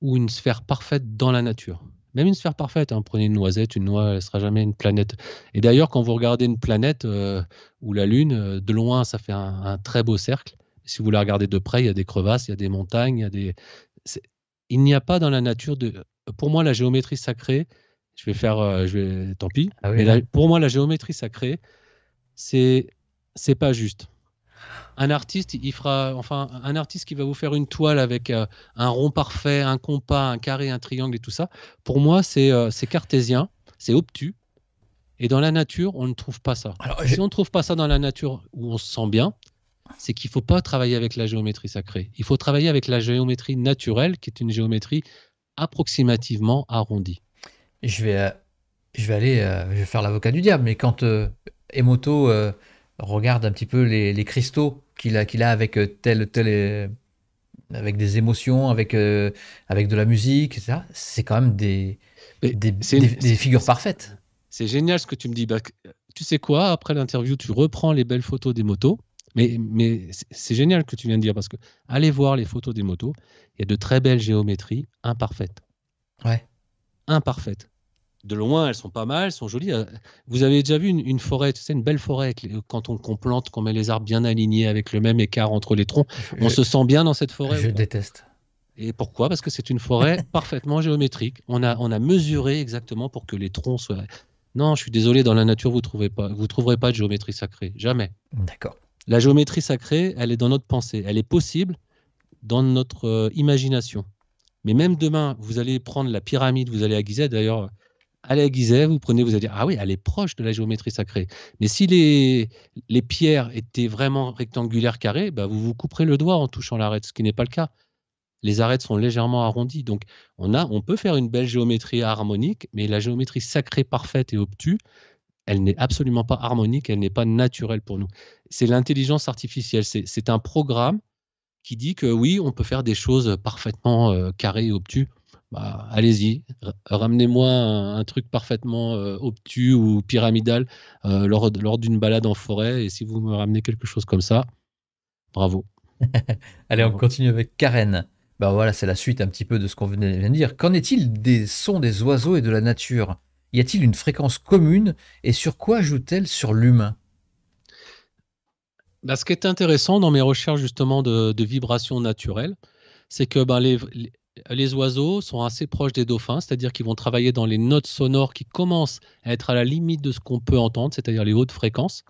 ou une sphère parfaite dans la nature. Même une sphère parfaite, hein. prenez une noisette, une noix, elle ne sera jamais une planète. Et d'ailleurs, quand vous regardez une planète euh, ou la Lune, euh, de loin, ça fait un, très beau cercle. Si vous la regardez de près, il y a des crevasses, il y a des montagnes, il y a des. Il n'y a pas dans la nature de. Pour moi, la géométrie sacrée, je vais faire, euh, je vais, tant pis. Ah pour moi, la géométrie sacrée, c'est, c'est pas juste. Un artiste, il fera, enfin, un artiste qui va vous faire une toile avec euh, un rond parfait, un compas, un carré, un triangle et tout ça. Pour moi, c'est euh, cartésien, c'est obtus. Et dans la nature, on ne trouve pas ça. si on ne trouve pas ça dans la nature où on se sent bien, c'est qu'il ne faut pas travailler avec la géométrie sacrée. Il faut travailler avec la géométrie naturelle, qui est une géométrie approximativement arrondie. Je vais, euh, je vais aller, je vais faire l'avocat du diable, mais quand Emoto regarde un petit peu les, cristaux qu'il a, qu'il a avec euh, tel, euh, avec des émotions, avec, euh, avec de la musique, ça C'est quand même des, figures parfaites. C'est génial ce que tu me dis. tu sais quoi, après l'interview, tu reprends les belles photos des motos. Mais, mais c'est génial que tu viens de dire parce que allez voir les photos des motos, il y a de très belles géométries imparfaites. Ouais. Imparfaites de loin, elles sont pas mal, elles sont jolies. Euh, vous avez déjà vu une, forêt, c'est une belle forêt quand on, plante, qu'on met les arbres bien alignés avec le même écart entre les troncs. on se sent bien dans cette forêt. Je déteste. Et pourquoi Parce que c'est une forêt parfaitement géométrique. On a, on a mesuré exactement pour que les troncs soient. Non, je suis désolé, dans la nature, vous trouvez pas, vous trouverez pas de géométrie sacrée, jamais. D'accord. La géométrie sacrée, elle est dans notre pensée, elle est possible dans notre euh, imagination. Mais même demain, vous allez prendre la pyramide, vous allez à d'ailleurs, à la vous prenez, vous allez dire, ah oui, elle est proche de la géométrie sacrée. Mais si les, les pierres étaient vraiment rectangulaires carrées, bah vous vous couperez le doigt en touchant l'arête, ce qui n'est pas le cas. Les arêtes sont légèrement arrondies. Donc, on, a, on peut faire une belle géométrie harmonique, mais la géométrie sacrée parfaite et obtuse, elle n'est absolument pas harmonique, elle n'est pas naturelle pour nous. C'est l'intelligence artificielle, c'est un programme qui dit que oui, on peut faire des choses parfaitement euh, carrées et obtues, bah, allez-y, ramenez-moi un, truc parfaitement euh, obtus ou pyramidal euh, lors, d'une balade en forêt. Et si vous me ramenez quelque chose comme ça, bravo. Allez, on continue avec Karen. Bah voilà, c'est la suite un petit peu de ce qu'on venait de dire. Qu'en est-il des sons des oiseaux et de la nature Y a-t-il une fréquence commune et sur quoi joue-t-elle sur l'humain bah, Ce qui est intéressant dans mes recherches justement de, vibrations naturelles, c'est que bah, les, les oiseaux sont assez proches des dauphins, c'est-à-dire qu'ils vont travailler dans les notes sonores qui commencent à être à la limite de ce qu'on peut entendre, c'est-à-dire les hautes fréquences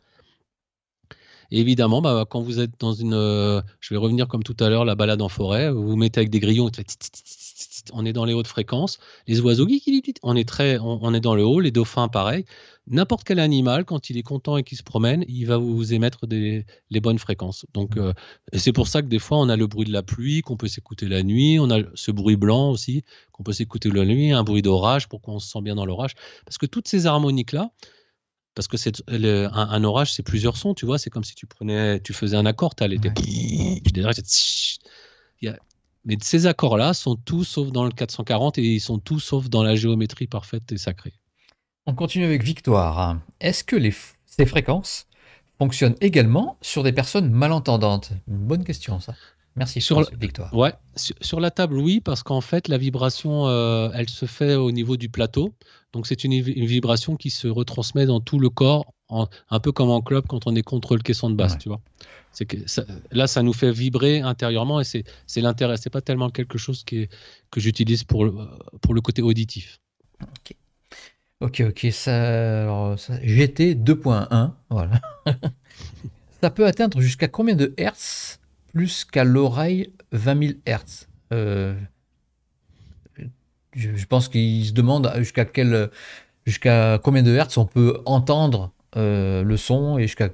évidemment, bah, quand vous êtes dans une. Euh, je vais revenir comme tout à l'heure, la balade en forêt, vous vous mettez avec des grillons, on est dans les hautes fréquences. Les oiseaux, on est, très, on, est dans le haut, les dauphins, pareil. N'importe quel animal, quand il est content et qu'il se promène, il va vous émettre des, les bonnes fréquences. Donc, mmh. euh, c'est pour ça que des fois, on a le bruit de la pluie, qu'on peut s'écouter la nuit, on a ce bruit blanc aussi, qu'on peut s'écouter la nuit, un bruit d'orage, pour qu'on se sent bien dans l'orage. Parce que toutes ces harmoniques-là, parce que c'est un, orage, c'est plusieurs sons, tu vois. C'est comme si tu prenais, tu faisais un accord, tu allais Mais ces accords-là sont tous sauf dans le 440 et ils sont tous sauf dans la géométrie parfaite et sacrée. On continue avec Victoire. Est-ce que les ces fréquences fonctionnent également sur des personnes malentendantes bonne question, ça. Merci sur Victoire. Ouais, sur, la table, oui, parce qu'en fait, la vibration, euh, elle se fait au niveau du plateau. Donc c'est une, vibration qui se retransmet dans tout le corps, un peu comme en club quand on est contre le caisson de basse, tu vois. là, ça nous fait vibrer intérieurement et c'est l'intérêt. C'est pas tellement quelque chose que j'utilise pour le, côté auditif. Ok, ok, ok. GT 2.1, voilà. ça peut atteindre jusqu'à combien de hertz plus qu'à l'oreille 20 000 hertz euh, je pense qu'ils se demandent jusqu'à quel, jusqu'à combien de hertz on peut entendre euh, le son et jusqu'à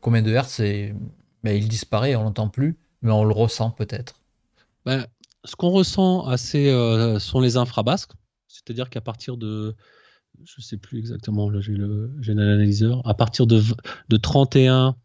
combien de hertz ben, il disparaît, on l'entend plus, mais on le ressent peut-être. Ben, ce qu'on ressent assez euh, sont les infrabasques, c'est-à-dire qu'à partir de je sais plus exactement, là j'ai l'analyseur, à partir de 31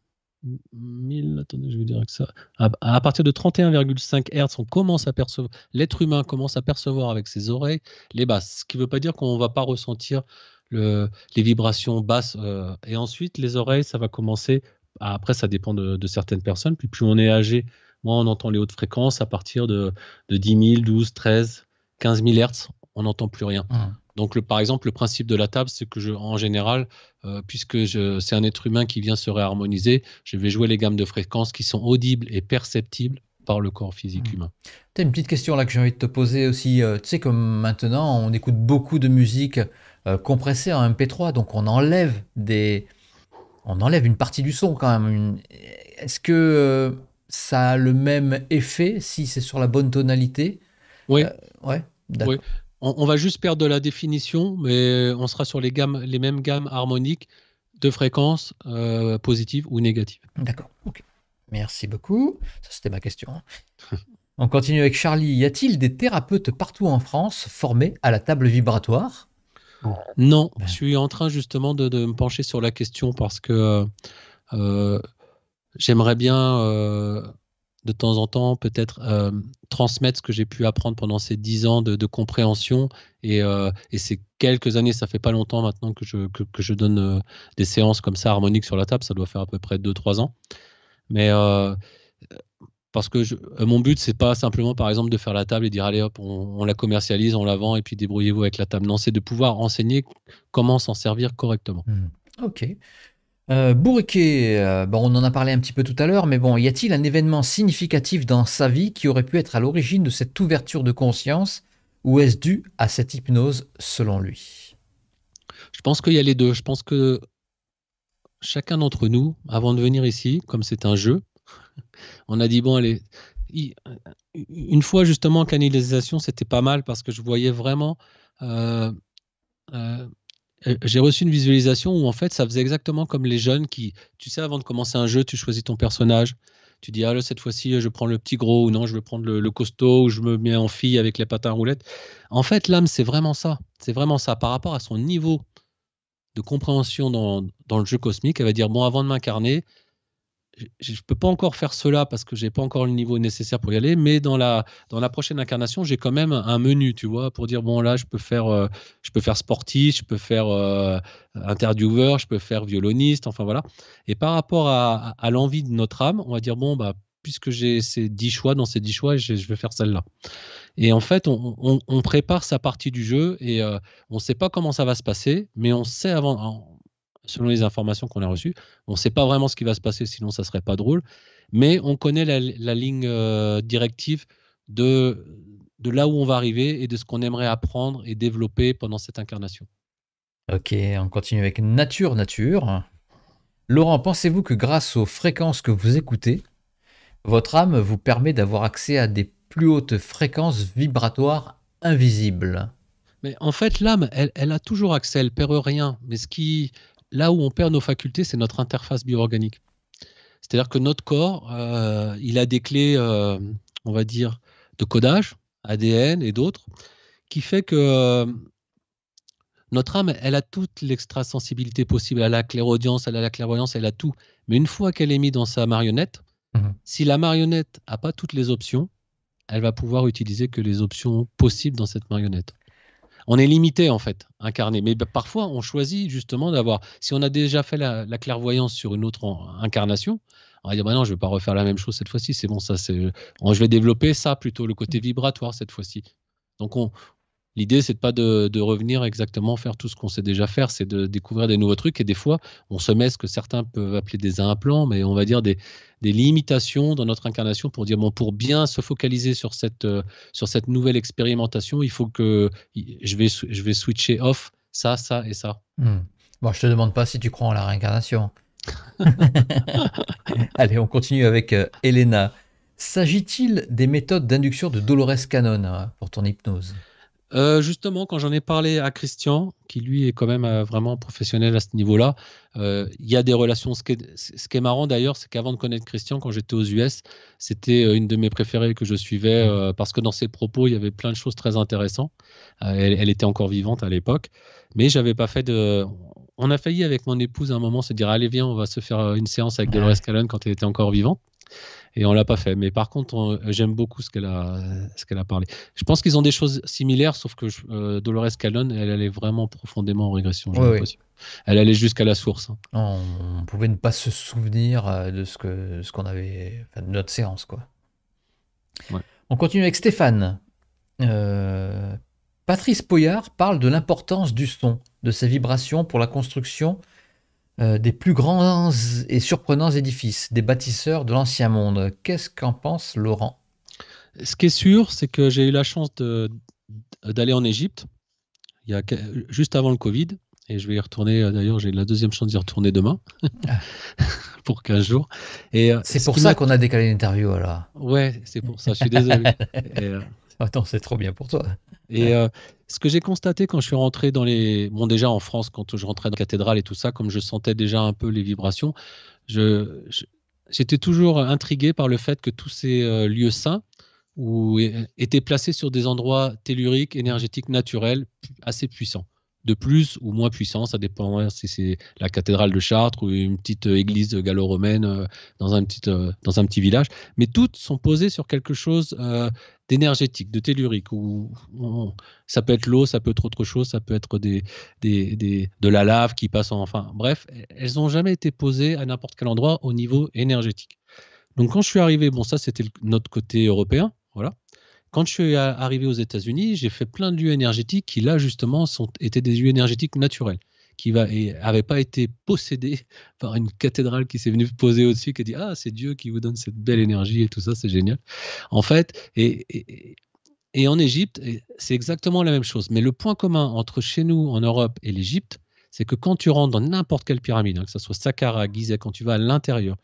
1000, attendez, je vais dire que ça. À, partir de 31,5 Hz, on commence à percevoir, l'être humain commence à percevoir avec ses oreilles les basses. Ce qui ne veut pas dire qu'on ne va pas ressentir le, les vibrations basses. Euh, et ensuite, les oreilles, ça va commencer. après, ça dépend de, certaines personnes. Puis, plus on est âgé, moins on entend les hautes fréquences à partir de, 10 000, 12, 13, 15 000 Hz, on n'entend plus rien. Mmh. Donc, le, par exemple, le principe de la table, c'est que en général, euh, puisque c'est un être humain qui vient se réharmoniser, je vais jouer les gammes de fréquences qui sont audibles et perceptibles par le corps physique hmm. humain. Tu as une petite question là que j'ai envie de te poser aussi. Euh, tu sais, comme maintenant, on écoute beaucoup de musique euh, compressée en MP3, donc on enlève des. On enlève une partie du son quand même. Est-ce que ça a le même effet si c'est sur la bonne tonalité Oui. ouais. Oui on, va juste perdre de la définition, mais on sera sur les, gammes, les mêmes gammes harmoniques de fréquences euh, positives ou négatives. D'accord, Merci beaucoup. Ça, c'était ma question. Hein. on continue avec Charlie. Y a-t-il des thérapeutes partout en France formés à la table vibratoire Non, ben. je suis en train justement de, me pencher sur la question parce que euh, euh, j'aimerais bien de temps en temps peut-être euh, transmettre ce que j'ai pu apprendre pendant ces dix ans de, compréhension euh, et, ces quelques années, ça fait pas longtemps maintenant que je, je donne euh, des séances comme ça harmoniques sur la table, ça doit faire à peu près deux, trois ans. Mais parce que mon but, c'est pas simplement par exemple de faire la table et dire allez hop, on, la commercialise, on la vend et puis débrouillez-vous avec la table. Non, c'est de pouvoir enseigner comment s'en servir correctement. Mmh. Ok. Euh, Bourriquet, euh, on en a parlé un petit peu tout à l'heure, mais bon, y a-t-il un événement significatif dans sa vie qui aurait pu être à l'origine de cette ouverture de conscience ou est-ce dû à cette hypnose selon lui Je pense qu'il y a les deux. Je pense que chacun d'entre nous, avant de venir ici, comme c'est un jeu, on a dit bon, allez, euh, une fois justement canalisation c'était pas mal parce que je voyais vraiment. Euh, j'ai reçu une visualisation où en fait ça faisait exactement comme les jeunes qui, tu sais, avant de commencer un jeu, tu choisis ton personnage. Tu dis, ah cette fois-ci, je prends le petit gros, ou non, je vais prendre le, costaud, ou je me mets en fille avec les patins roulettes. En fait, l'âme, c'est vraiment ça. C'est vraiment ça. Par rapport à son niveau de compréhension dans, dans le jeu cosmique, elle va dire, bon, avant de m'incarner, je ne peux pas encore faire cela parce que je n'ai pas encore le niveau nécessaire pour y aller, mais dans la, dans la prochaine incarnation, j'ai quand même un menu, tu vois, pour dire, bon, là, je peux faire, euh, je peux faire sportif, je peux faire euh, interviewer, je peux faire violoniste, enfin voilà. Et par rapport à, l'envie de notre âme, on va dire, bon, bah, puisque j'ai ces dix choix, dans ces dix choix, je, vais faire celle-là. Et en fait, on, prépare sa partie du jeu et euh, on ne sait pas comment ça va se passer, mais on sait avant selon les informations qu'on a reçues. On ne sait pas vraiment ce qui va se passer, sinon ça ne serait pas drôle. Mais on connaît la, ligne euh, directive de, de là où on va arriver et de ce qu'on aimerait apprendre et développer pendant cette incarnation. Ok, on continue avec Nature Nature. Laurent, pensez-vous que grâce aux fréquences que vous écoutez, votre âme vous permet d'avoir accès à des plus hautes fréquences vibratoires invisibles mais en fait, l'âme, elle, elle, a toujours accès, elle perd rien. Mais ce qui, là où on perd nos facultés, c'est notre interface bioorganique. C'est-à-dire que notre corps, euh, il a des clés, euh, on va dire, de codage, ADN et d'autres, qui fait que euh, notre âme, elle a toute l'extrasensibilité possible. Elle a la clairaudience, elle a la clairvoyance, elle a tout. Mais une fois qu'elle est mise dans sa marionnette, mhm. si la marionnette n'a pas toutes les options, elle va pouvoir utiliser que les options possibles dans cette marionnette on est limité en fait, incarné. Mais bah, parfois, on choisit justement d'avoir. Si on a déjà fait la, clairvoyance sur une autre incarnation, on va dire bah non, je vais pas refaire la même chose cette fois-ci. C'est bon, ça, c'est. Je vais développer ça plutôt le côté mmh. vibratoire cette fois-ci. Donc on, L'idée, c'est pas de, revenir exactement faire tout ce qu'on sait déjà faire, c'est de découvrir des nouveaux trucs. Et des fois, on se met ce que certains peuvent appeler des implants, mais on va dire des, limitations dans notre incarnation pour dire, bon, pour bien se focaliser sur cette, euh, sur cette nouvelle expérimentation, il faut que je vais, je vais switcher off ça, ça et ça. Hmm. Bon, je te demande pas si tu crois en la réincarnation. Allez, on continue avec euh, Elena. S'agit-il des méthodes d'induction de Dolores Cannon hein, pour ton hypnose euh, justement, quand j'en ai parlé à Christian, qui lui est quand même euh, vraiment professionnel à ce niveau-là, euh, il y a des relations. Ce qui est, marrant d'ailleurs, c'est qu'avant de connaître Christian, quand j'étais aux US, c'était une de mes préférées que je suivais parce que dans ses propos, il y avait plein de choses très intéressantes. Elle, était encore vivante à l'époque, mais j'avais pas fait de. On a failli avec mon épouse à un moment se dire allez viens, on va se faire une séance avec Dolores Cannon quand elle était encore vivante et on l'a pas fait. Mais par contre, j'aime beaucoup ce qu'elle a, ce qu'elle a parlé. Je pense qu'ils ont des choses similaires, sauf que euh, Dolores Cannon, elle allait vraiment profondément en régression. Elle allait jusqu'à la source. Hein. on pouvait ne pas se souvenir euh, de ce que, ce qu'on avait, notre séance, quoi. On continue avec Stéphane. Euh, Patrice Poyard parle de l'importance du son, de ses vibrations pour la construction euh, des plus grands et surprenants édifices, des bâtisseurs de l'ancien monde. Qu'est-ce qu'en pense Laurent Ce qui est sûr, c'est que j'ai eu la chance d'aller en Égypte il y a, juste avant le Covid. Et je vais y retourner, euh, d'ailleurs, j'ai la deuxième chance d'y retourner demain, pour 15 jours. Euh, c'est pour ça qu'on a décalé l'interview, alors. Ouais, c'est pour ça, je suis désolé. Attends, c'est trop bien pour toi. Et ce que j'ai constaté quand je suis rentré dans les. Bon, déjà en France, quand je rentrais dans la cathédrale et tout ça, comme je sentais déjà un peu les vibrations, j'étais toujours intrigué par le fait que tous ces euh, lieux saints étaient placés sur des endroits telluriques, énergétiques, naturels, assez puissants de plus ou moins puissants. Ça dépend si c'est la cathédrale de Chartres ou une petite euh, église gallo-romaine euh, euh, dans, un petit, village. Mais toutes sont posées sur quelque chose d'énergétique, de tellurique, ou ça peut être l'eau, ça peut être autre chose, ça peut être de la lave qui passe enfin, bref, elles n'ont jamais été posées à n'importe quel endroit au niveau énergétique. Donc quand je suis arrivé, bon ça c'était notre côté européen, voilà, quand je suis arrivé aux États-Unis, j'ai fait plein de lieux énergétiques qui, là, justement, sont, étaient des lieux énergétiques naturels, qui n'avaient pas été possédés par une cathédrale qui s'est venue poser au-dessus, qui a dit Ah, c'est Dieu qui vous donne cette belle énergie et tout ça, c'est génial. En fait, et, en Égypte, c'est exactement la même chose. Mais le point commun entre chez nous, en Europe, et l'Égypte, c'est que quand tu rentres dans n'importe quelle pyramide, hein, que ce soit Saqqara, Gizeh, quand tu vas à l'intérieur,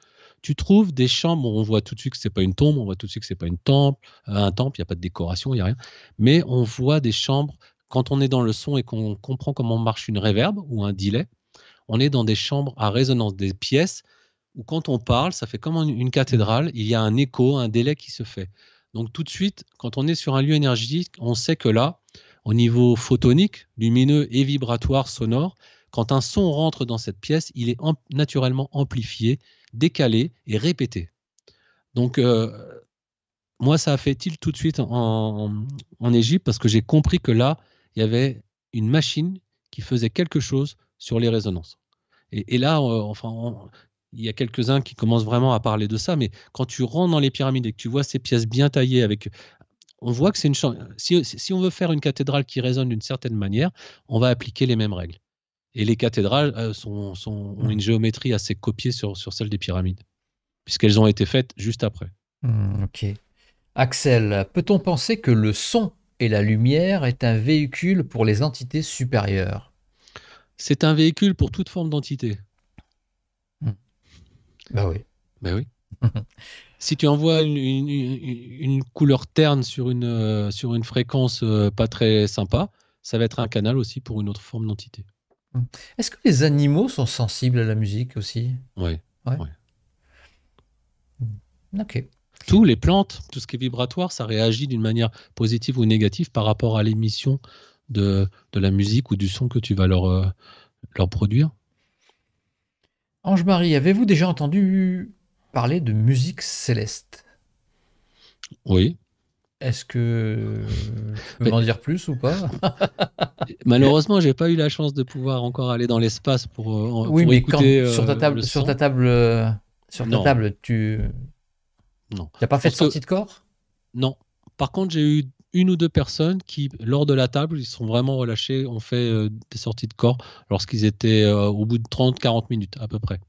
tu trouves des chambres, on voit tout de suite que c'est pas une tombe, on voit tout de suite que c'est pas une temple, euh, un temple, il n'y a pas de décoration, il n'y a rien, mais on voit des chambres, quand on est dans le son et qu'on comprend comment marche une réverbe ou un delay, on est dans des chambres à résonance des pièces, où quand on parle, ça fait comme une cathédrale, il y a un écho, un délai qui se fait. Donc tout de suite, quand on est sur un lieu énergétique, on sait que là, au niveau photonique, lumineux et vibratoire sonore, quand un son rentre dans cette pièce, il est naturellement amplifié décalé et répété. Donc, euh, moi, ça a fait tilt tout de suite en, en Égypte parce que j'ai compris que là, il y avait une machine qui faisait quelque chose sur les résonances. Et, là, euh, enfin, il y a quelques-uns qui commencent vraiment à parler de ça, mais quand tu rentres dans les pyramides et que tu vois ces pièces bien taillées avec. On voit que c'est une. Si, si on veut faire une cathédrale qui résonne d'une certaine manière, on va appliquer les mêmes règles. Et les cathédrales euh, ont mm. une géométrie assez copiée sur, celle des pyramides, puisqu'elles ont été faites juste après. Mm, Axel, peut-on penser que le son et la lumière est un véhicule pour les entités supérieures C'est un véhicule pour toute forme d'entité. Ben oui. Ben oui. si tu envoies une, une, couleur terne sur une, euh, sur une fréquence euh, pas très sympa, ça va être un canal aussi pour une autre forme d'entité. Mm. Est-ce que les animaux sont sensibles à la musique aussi Oui. Mm. Ok. Tous les plantes, tout ce qui est vibratoire, ça réagit d'une manière positive ou négative par rapport à l'émission de, la musique ou du son que tu vas leur, euh, leur produire. Ange-Marie, avez-vous déjà entendu parler de musique céleste Oui. Est-ce que tu peux m'en dire plus ou pas Malheureusement, j'ai pas eu la chance de pouvoir encore aller dans l'espace pour, euh, oui, écouter, euh, sur ta table, euh, sur ta table, sur non. table, tu n'as pas fait de sortie de corps Non. Par contre, j'ai eu une ou deux personnes qui, lors de la table, ils sont vraiment relâchés, ont fait des sorties de corps lorsqu'ils étaient au bout de 30-40 minutes à peu près.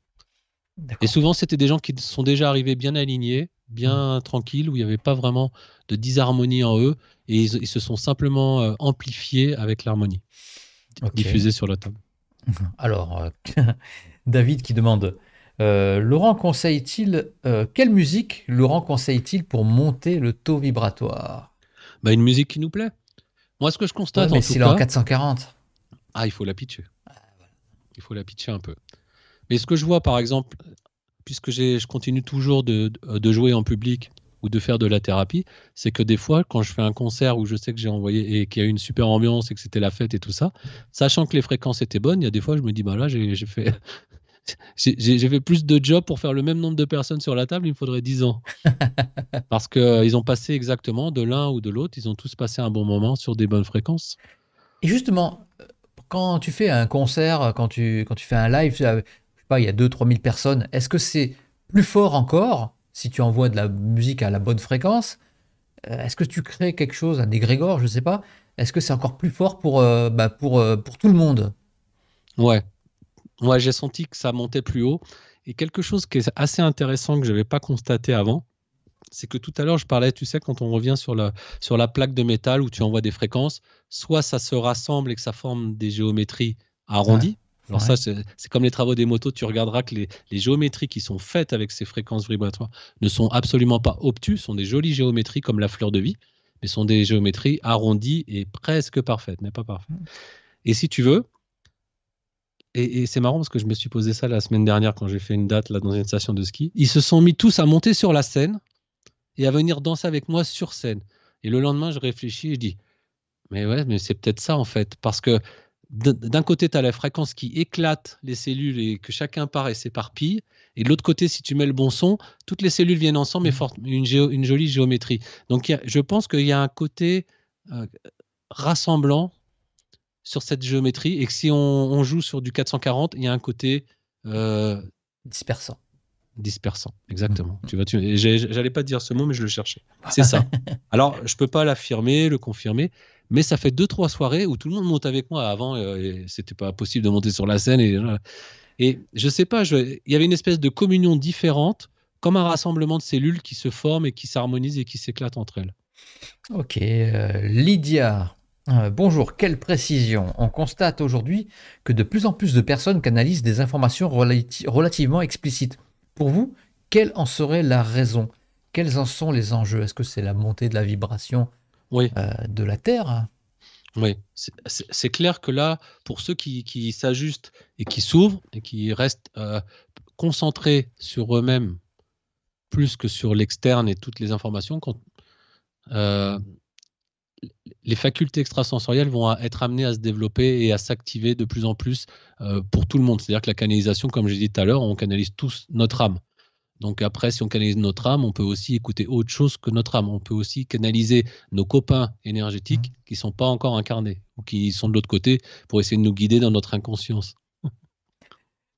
Et souvent, c'était des gens qui sont déjà arrivés bien alignés bien tranquilles, où il n'y avait pas vraiment de disharmonie en eux, et ils, se sont simplement euh, amplifiés avec l'harmonie diffusée sur table. Alors, euh, David qui demande euh, Laurent conseille-t-il quelle musique Laurent conseille-t-il pour monter le taux vibratoire bah, une musique qui nous plaît. Moi, ce que je constate mais en tout 440. Ah, il faut la pitcher. Il faut la pitcher un peu. Mais ce que je vois, par exemple, puisque je continue toujours euh, de, jouer en public ou de faire de la thérapie, c'est que des fois, quand je fais un concert où je sais que j'ai envoyé et qu'il y a eu une super ambiance et que c'était la fête et tout ça, sachant que les fréquences étaient bonnes, il y a des fois, je me dis, bah là, j'ai fait. j'ai fait plus de jobs pour faire le même nombre de personnes sur la table, il me faudrait 10 ans. Parce qu'ils euh, ont passé exactement de l'un ou de l'autre, ils ont tous passé un bon moment sur des bonnes fréquences. Et justement, quand tu fais un concert, quand tu, quand tu fais un live, il y a 2-3 personnes, est-ce que c'est plus fort encore si tu envoies de la musique à la bonne fréquence euh, Est-ce que tu crées quelque chose, un égrégore, je ne sais pas Est-ce que c'est encore plus fort pour, euh, bah pour, euh, pour tout le monde Ouais. moi j'ai senti que ça montait plus haut. Et quelque chose qui est assez intéressant que je n'avais pas constaté avant, c'est que tout à l'heure, je parlais, tu sais, quand on revient sur la, sur la plaque de métal où tu envoies des fréquences, soit ça se rassemble et que ça forme des géométries arrondies, alors ça, c'est comme les travaux des motos, tu regarderas que les, géométries qui sont faites avec ces fréquences vibratoires ne sont absolument pas obtus, sont des jolies géométries comme la fleur de vie, mais sont des géométries arrondies et presque parfaites, mais pas parfaites. Mm. Et si tu veux, et, c'est marrant parce que je me suis posé ça la semaine dernière quand j'ai fait une date là dans une station de ski, ils se sont mis tous à monter sur la scène et à venir danser avec moi sur scène. Et le lendemain, je réfléchis et je dis, mais ouais, mais c'est peut-être ça en fait, parce que d'un côté, tu as la fréquence qui éclate les cellules et que chacun part et s'éparpille. Et de l'autre côté, si tu mets le bon son, toutes les cellules viennent ensemble et mmh. forment une, jolie géométrie. Donc, je pense qu'il y a un côté euh, rassemblant sur cette géométrie et que si on, joue sur du 440, il y a un côté euh, dispersant. Dispersant, exactement. Je mmh. Tu vois, j'allais pas dire ce mot, mais je le cherchais. C'est ça. Alors, je peux pas l'affirmer, le confirmer, mais ça fait deux, trois soirées où tout le monde monte avec moi. Avant, ce euh, c'était pas possible de monter sur la scène. Et, et je sais pas, il y avait une espèce de communion différente, comme un rassemblement de cellules qui se forment et qui s'harmonisent et qui s'éclatent entre elles. Ok. Euh, Lydia, euh, bonjour, quelle précision. On constate aujourd'hui que de plus en plus de personnes canalisent des informations relativement explicites. Pour vous, quelle en serait la raison Quels en sont les enjeux Est-ce que c'est la montée de la vibration oui. Euh, de la Terre. Oui, c'est clair que là, pour ceux qui, s'ajustent et qui s'ouvrent et qui restent euh, concentrés sur eux-mêmes plus que sur l'externe et toutes les informations, quand, euh, les facultés extrasensorielles vont être amenées à se développer et à s'activer de plus en plus pour tout le monde. C'est-à-dire que la canalisation, comme j'ai dit tout à l'heure, on canalise tous notre âme. Donc après, si on canalise notre âme, on peut aussi écouter autre chose que notre âme. On peut aussi canaliser nos copains énergétiques mmh. qui ne sont pas encore incarnés ou qui sont de l'autre côté pour essayer de nous guider dans notre inconscience.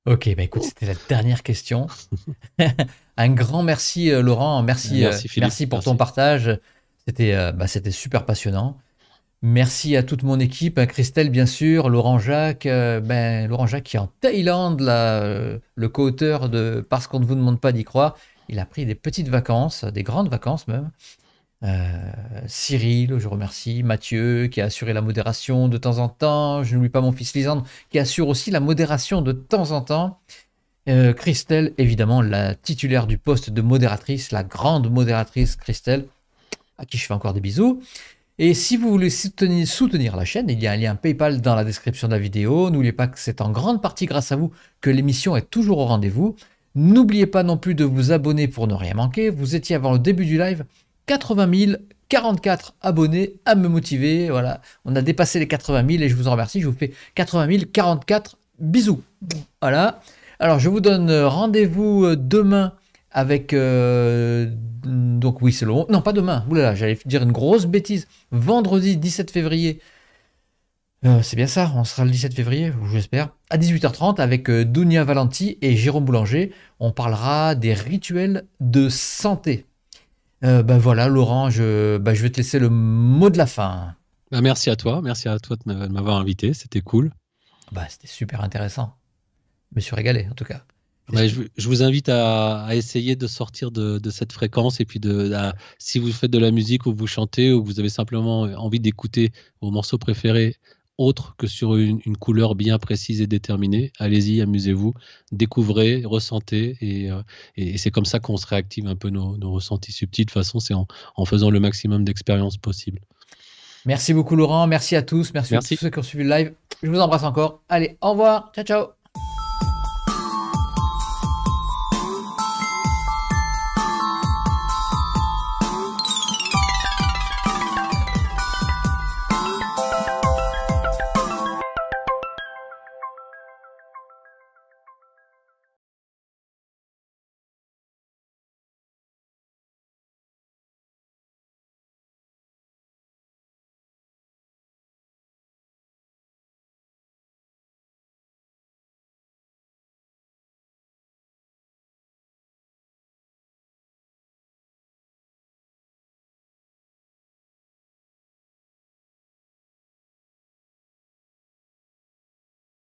Ok, bah écoute, c'était la dernière question. Un grand merci euh, Laurent, merci, merci euh, pour ton partage. Euh, bah, c'était super passionnant. Merci à toute mon équipe, à hein, Christelle bien sûr, Laurent Jacques, euh, ben, Laurent Jacques qui est en Thaïlande, là, euh, le co-auteur de Parce qu'on ne vous demande pas d'y croire. Il a pris des petites vacances, des grandes vacances même. Euh, Cyril, je remercie. Mathieu, qui a assuré la modération de temps en temps. Je ne n'oublie pas mon fils Lisandre, qui assure aussi la modération de temps en temps. Christelle, évidemment, la titulaire du poste de modératrice, la grande modératrice Christelle, à qui je fais encore des bisous. Et si vous voulez soutenir, la chaîne, il y a un lien PayPal dans la description de la vidéo. N'oubliez pas que c'est en grande partie grâce à vous que l'émission est toujours au rendez-vous. N'oubliez pas non plus de vous abonner pour ne rien manquer. Vous étiez avant le début du live 80 044 44 abonnés à me motiver. Voilà, on a dépassé les 80 000 et je vous en remercie. Je vous fais 80 044 44 bisous. Voilà. Alors je vous donne rendez-vous euh, demain avec euh, donc oui, c'est le Non, pas demain. Oulala, j'allais dire une grosse bêtise. Vendredi 17 février. Euh, c'est bien ça, on sera le 17 février, j'espère, à 18h30 avec euh, Dunia Valenti et Jérôme Boulanger. On parlera des rituels de santé. Euh, ben voilà, Laurent, ben je, vais te laisser le mot de la fin. Ben merci à toi, merci à toi de m'avoir invité, c'était cool. Bah, c'était super intéressant. Je me suis régalé en tout cas. Bah, je, vous invite à, essayer de sortir de, cette fréquence et puis de, si vous faites de la musique ou vous chantez ou vous avez simplement envie d'écouter vos morceaux préférés autre que sur une, couleur bien précise et déterminée, allez-y, amusez-vous, découvrez, ressentez et, euh, c'est comme ça qu'on se réactive un peu nos, ressentis subtils. De toute façon, c'est en, faisant le maximum d'expériences possibles. Merci beaucoup Laurent, merci à tous, merci, merci à tous ceux qui ont suivi le live. Je vous embrasse encore. Allez, au revoir, ciao ciao.